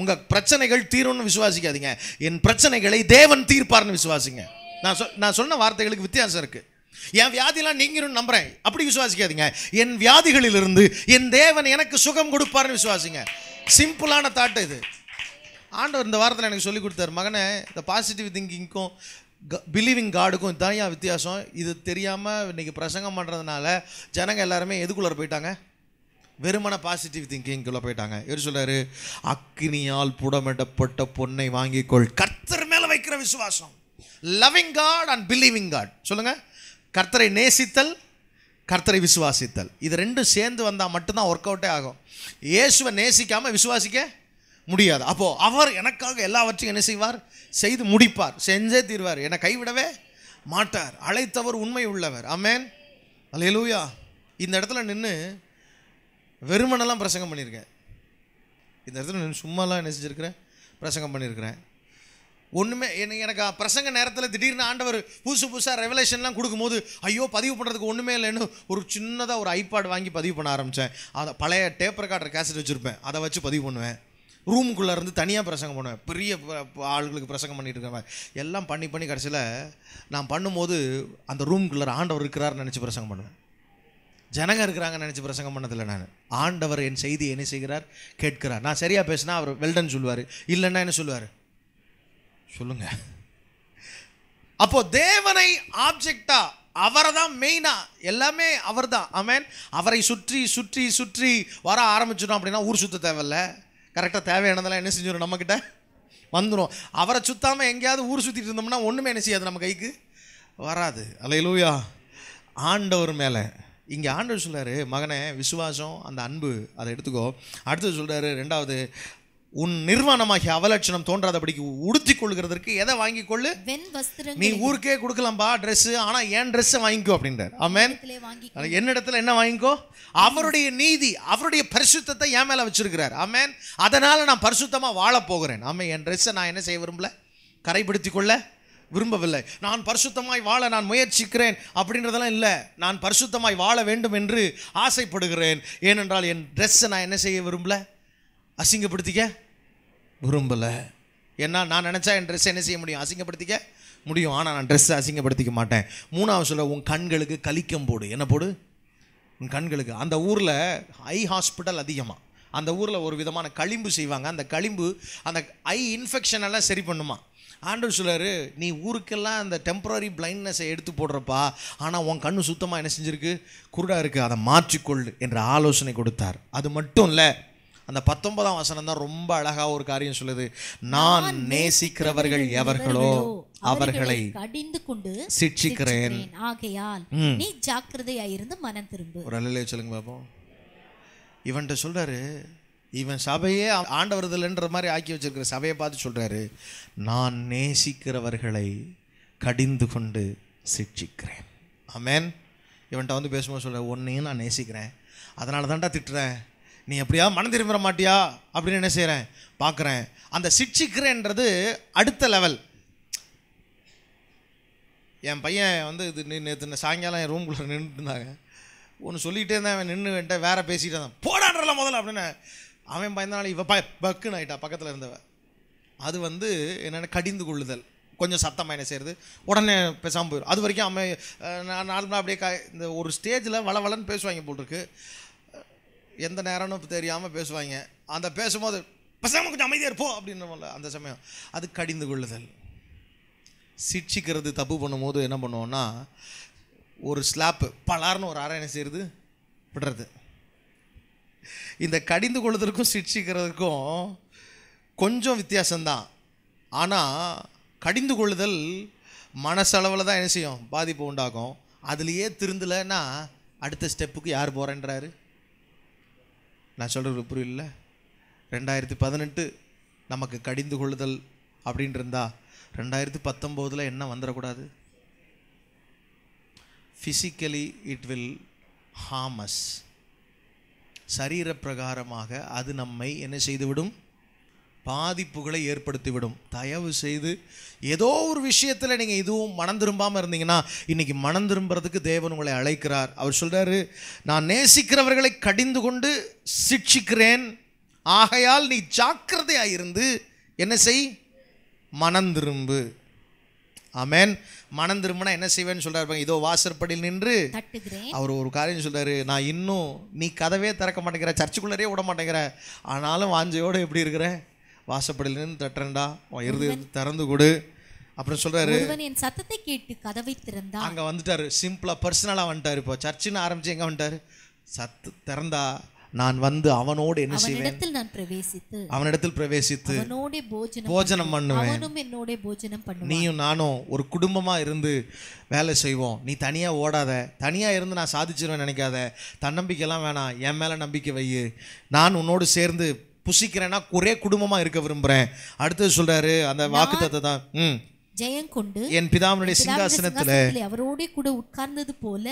Speaker 1: உங்கள் பிரச்சனைகள் தீரும்னு விசுவாசிக்காதீங்க என் பிரச்சனைகளை தேவன் தீர்ப்பார்னு விசுவாசிங்க நான் சொ நான் சொன்ன வார்த்தைகளுக்கு வித்தியாசம் இருக்குது என் வியாதிலாம் நீங்களும் நம்புகிறேன் அப்படி விசுவாசிக்காதீங்க என் வியாதிகளிலிருந்து என் தேவன் எனக்கு சுகம் கொடுப்பார்னு விசுவாசிங்க சிம்பிளான தாட்டு இது ஆண்டவர் இந்த வாரத்தில் எனக்கு சொல்லி கொடுத்தாரு மகனே இந்த பாசிட்டிவ் திங்கிங்க்கும் பிலீவிங் காடுக்கும் இதுதான் ஏன் வித்தியாசம் இது தெரியாமல் இன்றைக்கி பிரசங்கம் பண்ணுறதுனால ஜனங்கள் எல்லாருமே எதுக்குள்ளே போயிட்டாங்க வெறுமன பாசிட்டிவ் திங்கிங்குள்ளே போயிட்டாங்க இவர் சொல்கிறார் அக்னியால் புடமிடப்பட்ட பொண்ணை வாங்கிக்கொள் கர்த்தர் மேலே வைக்கிற விசுவாசம் loving God and believing God சொல்லுங்கள் கர்த்தரை நேசித்தல் கர்த்தரை விசுவாசித்தல் இது ரெண்டும் சேர்ந்து வந்தால் மட்டும்தான் ஒர்க் அவுட்டே ஆகும் இயேசுவை நேசிக்காமல் விசுவாசிக்க முடியாது அப்போது அவர் எனக்காக எல்லாவற்றையும் என்ன செய்வார் செய்து முடிப்பார் செஞ்சே தீர்வார் என்னை கைவிடவே மாட்டார் அழைத்தவர் உண்மை உள்ளவர் அமேன் எழுவியா இந்த இடத்துல நின்று வெறுமனெல்லாம் பிரசங்கம் பண்ணியிருக்கேன் இந்த இடத்துல நின்று சும்மாலாம் என்ன பிரசங்கம் பண்ணியிருக்கிறேன் ஒன்றுமே எனக்கு பிரசங்க நேரத்தில் திடீர்னு ஆண்டவர் புதுசு புதுசாக ரெவலேஷன்லாம் கொடுக்கும்போது ஐயோ பதிவு பண்ணுறதுக்கு ஒன்றுமே இல்லைன்னு ஒரு சின்னதாக ஒரு ஐபாட் வாங்கி பதிவு பண்ண ஆரம்பித்தேன் அதை பழைய டேப்பர் காட்டுற கேசட் வச்சுருப்பேன் அதை வச்சு பதிவு பண்ணுவேன் ரூமுக்குள்ளே இருந்து தனியாக பிரசங்கம் பண்ணுவேன் பெரிய ஆளுகளுக்கு பிரசங்கம் பண்ணிட்டு இருக்கிற எல்லாம் பண்ணி பண்ணி கடைசியில் நான் பண்ணும்போது அந்த ரூமுக்குள்ளே ஆண்டவர் இருக்கிறார்னு நினச்சி பிரசங்கம் பண்ணுவேன் ஜனங்க இருக்கிறாங்கன்னு நினச்சி பிரசங்கம் பண்ணதில்லை நான் ஆண்டவர் என் செய்தி என்ன செய்கிறார் கேட்கிறார் நான் சரியாக பேசினா அவர் வெல்டன் சொல்லுவார் இல்லைன்னா என்ன சொல்லுவார் சொல்லுங்க அப்போ தேவனை ஆப்ஜெக்டா அவரை தான் மெயினா எல்லாமே அவர் தான் ஆமேன் அவரை சுற்றி சுற்றி சுற்றி வர ஆரம்பிச்சிடும் அப்படின்னா ஊர் சுத்த தேவையில்ல கரெக்டாக தேவையானதெல்லாம் என்ன செஞ்சிடும் நம்மக்கிட்ட வந்துடும் அவரை சுத்தாமல் எங்கேயாவது ஊர் சுற்றிட்டு இருந்தோம்னா ஒன்றுமே என்ன செய்யாது நம்ம கைக்கு வராது அலையிலூயா ஆண்டவர் மேலே இங்கே ஆண்டவர் சொல்கிறாரு மகனே விசுவாசம் அந்த அன்பு அதை எடுத்துக்கோ அடுத்தது சொல்கிறாரு ரெண்டாவது உன் நிர்வாணமாகிய அவலட்சணம் தோன்றாதபடிக்கு உடுத்தி கொள்கிறதற்கு எதை வாங்கி கொள்ளு நீ ஊருக்கே கொடுக்கலாம்பா ட்ரெஸ் ஆனா என் ட்ரெஸ் வாங்கிக்கோ அப்படின்றார் என்ன என்னிடத்துல என்ன வாங்கிக்கோ அவருடைய நீதி அவருடைய பரிசுத்தத்தை என் மேல வச்சிருக்கிறார் அமேன் அதனால நான் பரிசுத்தமா வாழ போகிறேன் ஆமே என் ட்ரெஸ்ஸை நான் என்ன செய்ய விரும்பல கரைப்படுத்தி கொள்ள விரும்பவில்லை நான் பரிசுத்தமாய் வாழ நான் முயற்சிக்கிறேன் அப்படின்றதெல்லாம் இல்லை நான் பரிசுத்தமாய் வாழ வேண்டும் என்று ஆசைப்படுகிறேன் ஏனென்றால் என் ட்ரெஸ்ஸை நான் என்ன செய்ய விரும்பலை அசிங்கப்படுத்திக்க விரும்பலை ஏன்னா நான் நினச்சா என் ட்ரெஸ்ஸை என்ன செய்ய முடியும் அசிங்கப்படுத்திக்க முடியும் ஆனால் நான் ட்ரெஸ்ஸை அசிங்கப்படுத்திக்க மாட்டேன் மூணாவது சொல்ல உன் கண்களுக்கு கலிக்கம் போடு என்ன போடு உன் கண்களுக்கு அந்த ஊரில் ஐ ஹாஸ்பிட்டல் அதிகமாக அந்த ஊரில் ஒரு விதமான களிம்பு செய்வாங்க அந்த களிம்பு அந்த ஐ இன்ஃபெக்ஷன் எல்லாம் சரி பண்ணுமா ஆண்டவர் சொல்லார் நீ ஊருக்கெல்லாம் அந்த டெம்பரரி பிளைண்ட்னஸை எடுத்து போடுறப்பா ஆனால் உன் கண்ணு சுத்தமாக என்ன செஞ்சுருக்கு குருடாக இருக்குது அதை மாற்றிக்கொள் என்ற ஆலோசனை கொடுத்தார் அது மட்டும் இல்லை அந்த பத்தொன்பதாம் வசனம் தான் ரொம்ப அழகாக ஒரு காரியம் சொல்லுது நான் நேசிக்கிறவர்கள் எவர்களோ அவர்களை
Speaker 2: கடிந்து கொண்டு சிக்ஷிக்கிறேன் ஆகையால் நீ ஜாக்கிரதையா இருந்து மனம் திரும்பு ஒரு
Speaker 1: அல்ல சொல்லுங்க பாப்போம் இவன்ட்ட சொல்றாரு இவன் சபையே ஆண்டவரதுலன்ற மாதிரி ஆக்கி வச்சிருக்கிற சபையை பார்த்து சொல்றாரு நான் நேசிக்கிறவர்களை கடிந்து கொண்டு சிக்ஷிக்கிறேன் அமேன் இவன்கிட்ட வந்து பேசும்போது சொல்கிறேன் ஒன்னையும் நான் நேசிக்கிறேன் அதனால தான்டா திட்டுறேன் நீ எப்படியாவது மனம் திரும்பிட மாட்டியா அப்படின்னு என்ன செய்கிறேன் பார்க்குறேன் அந்த சிட்சிக்கிறேன்றது அடுத்த லெவல் என் பையன் வந்து இது நேற்று சாயங்காலம் என் ரூம்குள்ளே நின்றுட்டு இருந்தாங்க ஒன்று சொல்லிகிட்டே இருந்தேன் அவன் நின்று வேண்ட வேற பேசிகிட்டே இருந்தான் போடாடுறல முதல்ல அப்படின்னு அவன் பயந்தனால இவ ப பக்குன்னு ஆகிட்டா பக்கத்தில் இருந்தவன் அது வந்து என்னென்ன கடிந்து கொள்ளுதல் கொஞ்சம் சத்தமாக என்ன செய்கிறது உடனே பேசாமல் போயிடும் அது வரைக்கும் அவன் நார்மலாக அப்படியே க இந்த ஒரு ஸ்டேஜில் வள வளன்னு பேசுவாங்க போட்டிருக்கு எந்த நேரம்னு தெரியாமல் பேசுவாங்க அந்த பேசும்போது பசங்க கொஞ்சம் அமைதியாக இருப்போம் அப்படின்னு அந்த சமயம் அது கடிந்து கொள்ளுதல் சிட்சிக்கிறது தப்பு பண்ணும்போது என்ன பண்ணுவோன்னா ஒரு ஸ்லாப்பு பலார்னு ஒரு ஆராயணம் என்ன விடுறது இந்த கடிந்து கொள்வதற்கும் சிட்சிக்கிறதுக்கும் கொஞ்சம் வித்தியாசம்தான் ஆனால் கடிந்து கொள்ளுதல் மனசளவில் தான் என்ன செய்யும் பாதிப்பு உண்டாகும் அதுலேயே திருந்தலைன்னா அடுத்த ஸ்டெப்புக்கு யார் போகிறேன்றாரு நான் சொல்கிறது புரியல ரெண்டாயிரத்தி பதினெட்டு நமக்கு கடிந்து கொள்ளுதல் அப்படின்னு இருந்தால் ரெண்டாயிரத்தி பத்தொம்போதில் என்ன வந்துடக்கூடாது ஃபிசிக்கலி இட் வில் ஹாமஸ் சரீரப்பிரகாரமாக அது நம்மை என்ன செய்துவிடும் பாதிப்புகளை ஏற்படுத்திவிடும் தயவு செய்து ஏதோ ஒரு விஷயத்தில் நீங்கள் இதுவும் மனம் திரும்பாமல் இருந்தீங்கன்னா இன்றைக்கி மனம் திரும்புறதுக்கு தேவன் உங்களை அழைக்கிறார் அவர் சொல்கிறாரு நான் நேசிக்கிறவர்களை கடிந்து கொண்டு சிக்ஷிக்கிறேன் ஆகையால் நீ ஜாக்கிரதையாக இருந்து என்ன செய் மனம் திரும்பு ஆமேன் மனம் திரும்பினா என்ன செய்வேன்னு சொல்கிறார் இதோ வாசற்படியில் நின்று அவர் ஒரு காரியம் சொல்கிறாரு நான் இன்னும் நீ கதவே திறக்க மாட்டேங்கிற சர்ச்சுக்குள்ளரே விட மாட்டேங்கிற ஆனாலும் வாஞ்சையோடு எப்படி இருக்கிறேன் வாசப்படியில் நின்று தட்டுறேன்டா உன் இருதயத்தை திறந்து கொடு அப்புறம் சொல்றாரு
Speaker 2: என் சத்தத்தை கேட்டு கதவை திறந்தா அங்க
Speaker 1: வந்துட்டாரு சிம்பிளா பர்சனலா வந்துட்டாரு இப்போ சர்ச்சின்னு ஆரம்பிச்சு எங்க வந்துட்டாரு சத்து திறந்தா நான் வந்து அவனோடு என்ன செய்வேன்
Speaker 2: நான் பிரவேசித்து
Speaker 1: அவனிடத்தில் பிரவேசித்து
Speaker 2: அவனோடே போஜனம் போஜனம் பண்ணுவேன் அவனும் என்னோட போஜனம் பண்ணு நீயும்
Speaker 1: நானும் ஒரு குடும்பமா இருந்து வேலை செய்வோம் நீ தனியா ஓடாத தனியா இருந்து நான் சாதிச்சிருவேன் நினைக்காத தன்னம்பிக்கைலாம் வேணாம் என் மேல நம்பிக்கை வை நான் உன்னோடு சேர்ந்து புசிக்கிறேன்னா ஒரே குடும்பமா இருக்க விரும்புகிறேன் அடுத்தது சொல்றாரு அந்த வாக்கு தான் ம்
Speaker 2: ஜெயங்கொண்டு என் பிதாவினுடைய சிங்காசனத்தில் அவரோட கூட உட்கார்ந்தது போல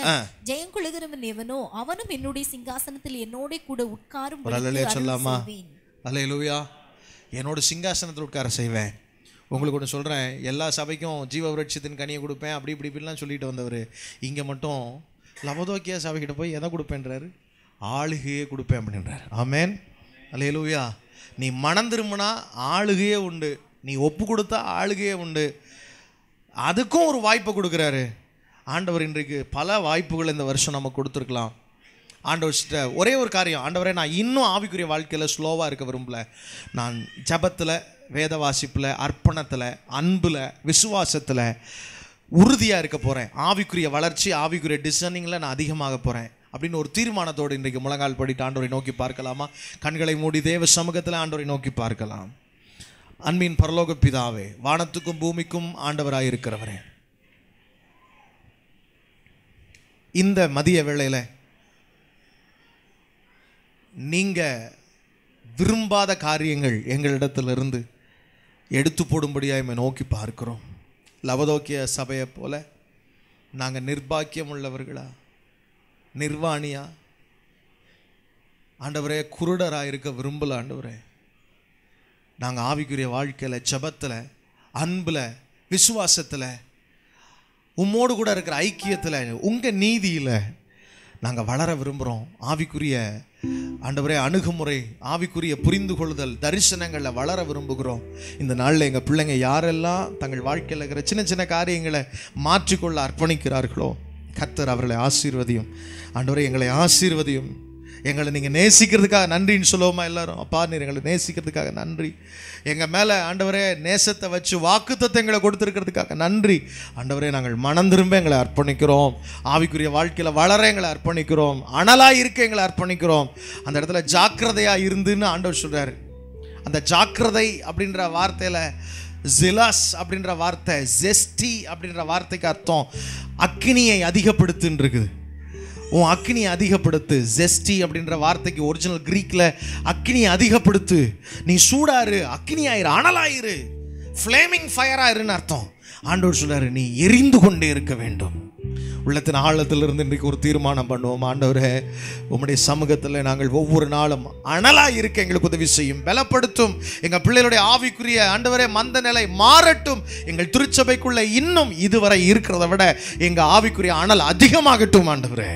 Speaker 2: ஜெயம் கொள்கிறவன் எவனோ அவனும் என்னுடைய சிங்காசனத்தில் என்னோட கூட உட்காரும் சொல்லாமா
Speaker 1: அலையலுவியா என்னோட சிங்காசனத்தில் உட்கார செய்வேன் உங்களுக்கு ஒன்று சொல்கிறேன் எல்லா சபைக்கும் ஜீவ விரட்சத்தின் கனியை கொடுப்பேன் அப்படி இப்படி இப்படிலாம் சொல்லிட்டு வந்தவர் இங்கே மட்டும் லபதோக்கியா சபைக்கிட்ட போய் எதை கொடுப்பேன்றாரு ஆளுகையே கொடுப்பேன் அப்படின்றார் ஆமேன் அலையலூயா நீ மனம் திரும்பினா ஆளுகையே உண்டு நீ ஒப்பு கொடுத்தா ஆளுகையே உண்டு அதுக்கும் ஒரு வாய்ப்பை கொடுக்குறாரு ஆண்டவர் இன்றைக்கு பல வாய்ப்புகள் இந்த வருஷம் நம்ம கொடுத்துருக்கலாம் ஆண்டவர் ஒரே ஒரு காரியம் ஆண்டவரே நான் இன்னும் ஆவிக்குரிய வாழ்க்கையில் ஸ்லோவாக இருக்க விரும்பல நான் ஜபத்தில் வேத வாசிப்பில் அர்ப்பணத்தில் அன்பில் விசுவாசத்தில் உறுதியாக இருக்க போகிறேன் ஆவிக்குரிய வளர்ச்சி ஆவிக்குரிய டிசைனிங்கில் நான் அதிகமாக போகிறேன் அப்படின்னு ஒரு தீர்மானத்தோடு இன்றைக்கு முழங்கால் படிட்டு ஆண்டோரை நோக்கி பார்க்கலாமா கண்களை மூடி தேவ சமூகத்தில் ஆண்டோரை நோக்கி பார்க்கலாம் அன்பின் பரலோக பிதாவே வானத்துக்கும் பூமிக்கும் ஆண்டவராக இருக்கிறவரே இந்த மதிய வேளையில் நீங்கள் விரும்பாத காரியங்கள் எங்களிடத்திலிருந்து எடுத்து போடும்படியாக இம்மை நோக்கி பார்க்குறோம் லவதோக்கிய சபையை போல் நாங்கள் நிர்பாக்கியம் உள்ளவர்களாக நிர்வாணியா ஆண்டவரே குருடராக இருக்க விரும்பல ஆண்டவரே நாங்கள் ஆவிக்குரிய வாழ்க்கையில் ஜபத்தில் அன்பில் விசுவாசத்தில் உம்மோடு கூட இருக்கிற ஐக்கியத்தில் உங்கள் நீதியில் நாங்கள் வளர விரும்புகிறோம் ஆவிக்குரிய ஆண்டவரே அணுகுமுறை ஆவிக்குரிய புரிந்து கொள்ளுதல் தரிசனங்களில் வளர விரும்புகிறோம் இந்த நாளில் எங்கள் பிள்ளைங்க யாரெல்லாம் தங்கள் வாழ்க்கையில் இருக்கிற சின்ன சின்ன காரியங்களை மாற்றிக்கொள்ள அர்ப்பணிக்கிறார்களோ கத்தர் அவர்களை ஆசீர்வதியும் ஆண்டவரை எங்களை ஆசீர்வதியும் எங்களை நீங்கள் நேசிக்கிறதுக்காக நன்றின்னு சொல்லுவோமா எல்லாரும் அப்பா நீர் எங்களை நேசிக்கிறதுக்காக நன்றி எங்கள் மேலே ஆண்டவரே நேசத்தை வச்சு வாக்குத்தத்தை எங்களை கொடுத்துருக்கிறதுக்காக நன்றி ஆண்டவரே நாங்கள் மனம் திரும்ப எங்களை அர்ப்பணிக்கிறோம் ஆவிக்குரிய வாழ்க்கையில் வளர எங்களை அர்ப்பணிக்கிறோம் அனலாக இருக்க எங்களை அர்ப்பணிக்கிறோம் அந்த இடத்துல ஜாக்கிரதையாக இருந்துன்னு ஆண்டவர் சொல்கிறார் அந்த ஜாக்கிரதை அப்படின்ற வார்த்தையில் ஜிலாஸ் அப்படின்ற வார்த்தை ஜெஸ்டி அப்படின்ற வார்த்தைக்கு அர்த்தம் அக்னியை அதிகப்படுத்துன்னு இருக்குது உன் அக்னியை அதிகப்படுத்து ஜெஸ்டி அப்படின்ற வார்த்தைக்கு ஒரிஜினல் க்ரீக்கில் அக்னியை அதிகப்படுத்து நீ சூடாரு அக்னி ஆயிரு அனலாயிரு ஃப்ளேமிங் ஃபயராயிருன்னு அர்த்தம் ஆண்டோர் சொல்கிறார் நீ எரிந்து கொண்டே இருக்க வேண்டும் உள்ளத்தின் ஆழத்திலிருந்து இன்றைக்கு ஒரு தீர்மானம் பண்ணுவோம் ஆண்டவரே உம்முடைய சமூகத்தில் நாங்கள் ஒவ்வொரு நாளும் அனலாக இருக்க எங்களுக்கு உதவி செய்யும் பலப்படுத்தும் எங்கள் பிள்ளைகளுடைய ஆவிக்குரிய ஆண்டவரே மந்த நிலை மாறட்டும் எங்கள் திருச்சபைக்குள்ளே இன்னும் இதுவரை இருக்கிறத விட எங்கள் ஆவிக்குரிய அனல் அதிகமாகட்டும் ஆண்டவரே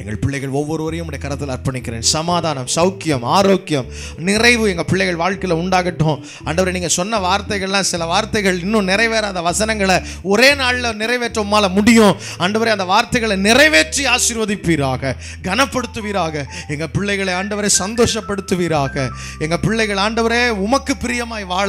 Speaker 1: எங்கள் பிள்ளைகள் ஒவ்வொருவரையும் உடைய கரத்தில் அர்ப்பணிக்கிறேன் சமாதானம் சௌக்கியம் ஆரோக்கியம் நிறைவு எங்கள் பிள்ளைகள் வாழ்க்கையில் உண்டாகட்டும் அண்டவரை நீங்கள் சொன்ன வார்த்தைகள்லாம் சில வார்த்தைகள் இன்னும் நிறைவேறாத வசனங்களை ஒரே நாளில் நிறைவேற்றமால முடியும் அண்டவரை அந்த வார்த்தைகளை நிறைவேற்றி ஆசீர்வதிப்பீராக கனப்படுத்துவீராக எங்கள் பிள்ளைகளை ஆண்டவரை சந்தோஷப்படுத்துவீராக எங்கள் பிள்ளைகள் ஆண்டவரே உமக்கு பிரியமாய் வாழ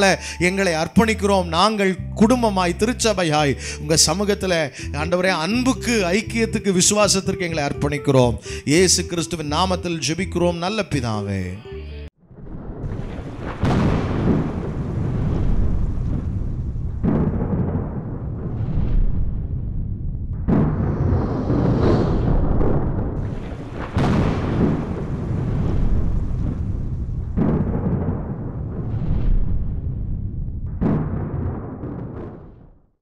Speaker 1: எங்களை அர்ப்பணிக்கிறோம் நாங்கள் குடும்பமாய் திருச்சபையாய் உங்கள் சமூகத்தில் ஆண்டவரே அன்புக்கு ஐக்கியத்துக்கு விசுவாசத்திற்கு எங்களை அர்ப்பணிக்கிறோம் ஜெபிக்கிறோம் ஏசு கிறிஸ்துவின் நாமத்தில் ஜெபிக்கிறோம் நல்ல பிதாவே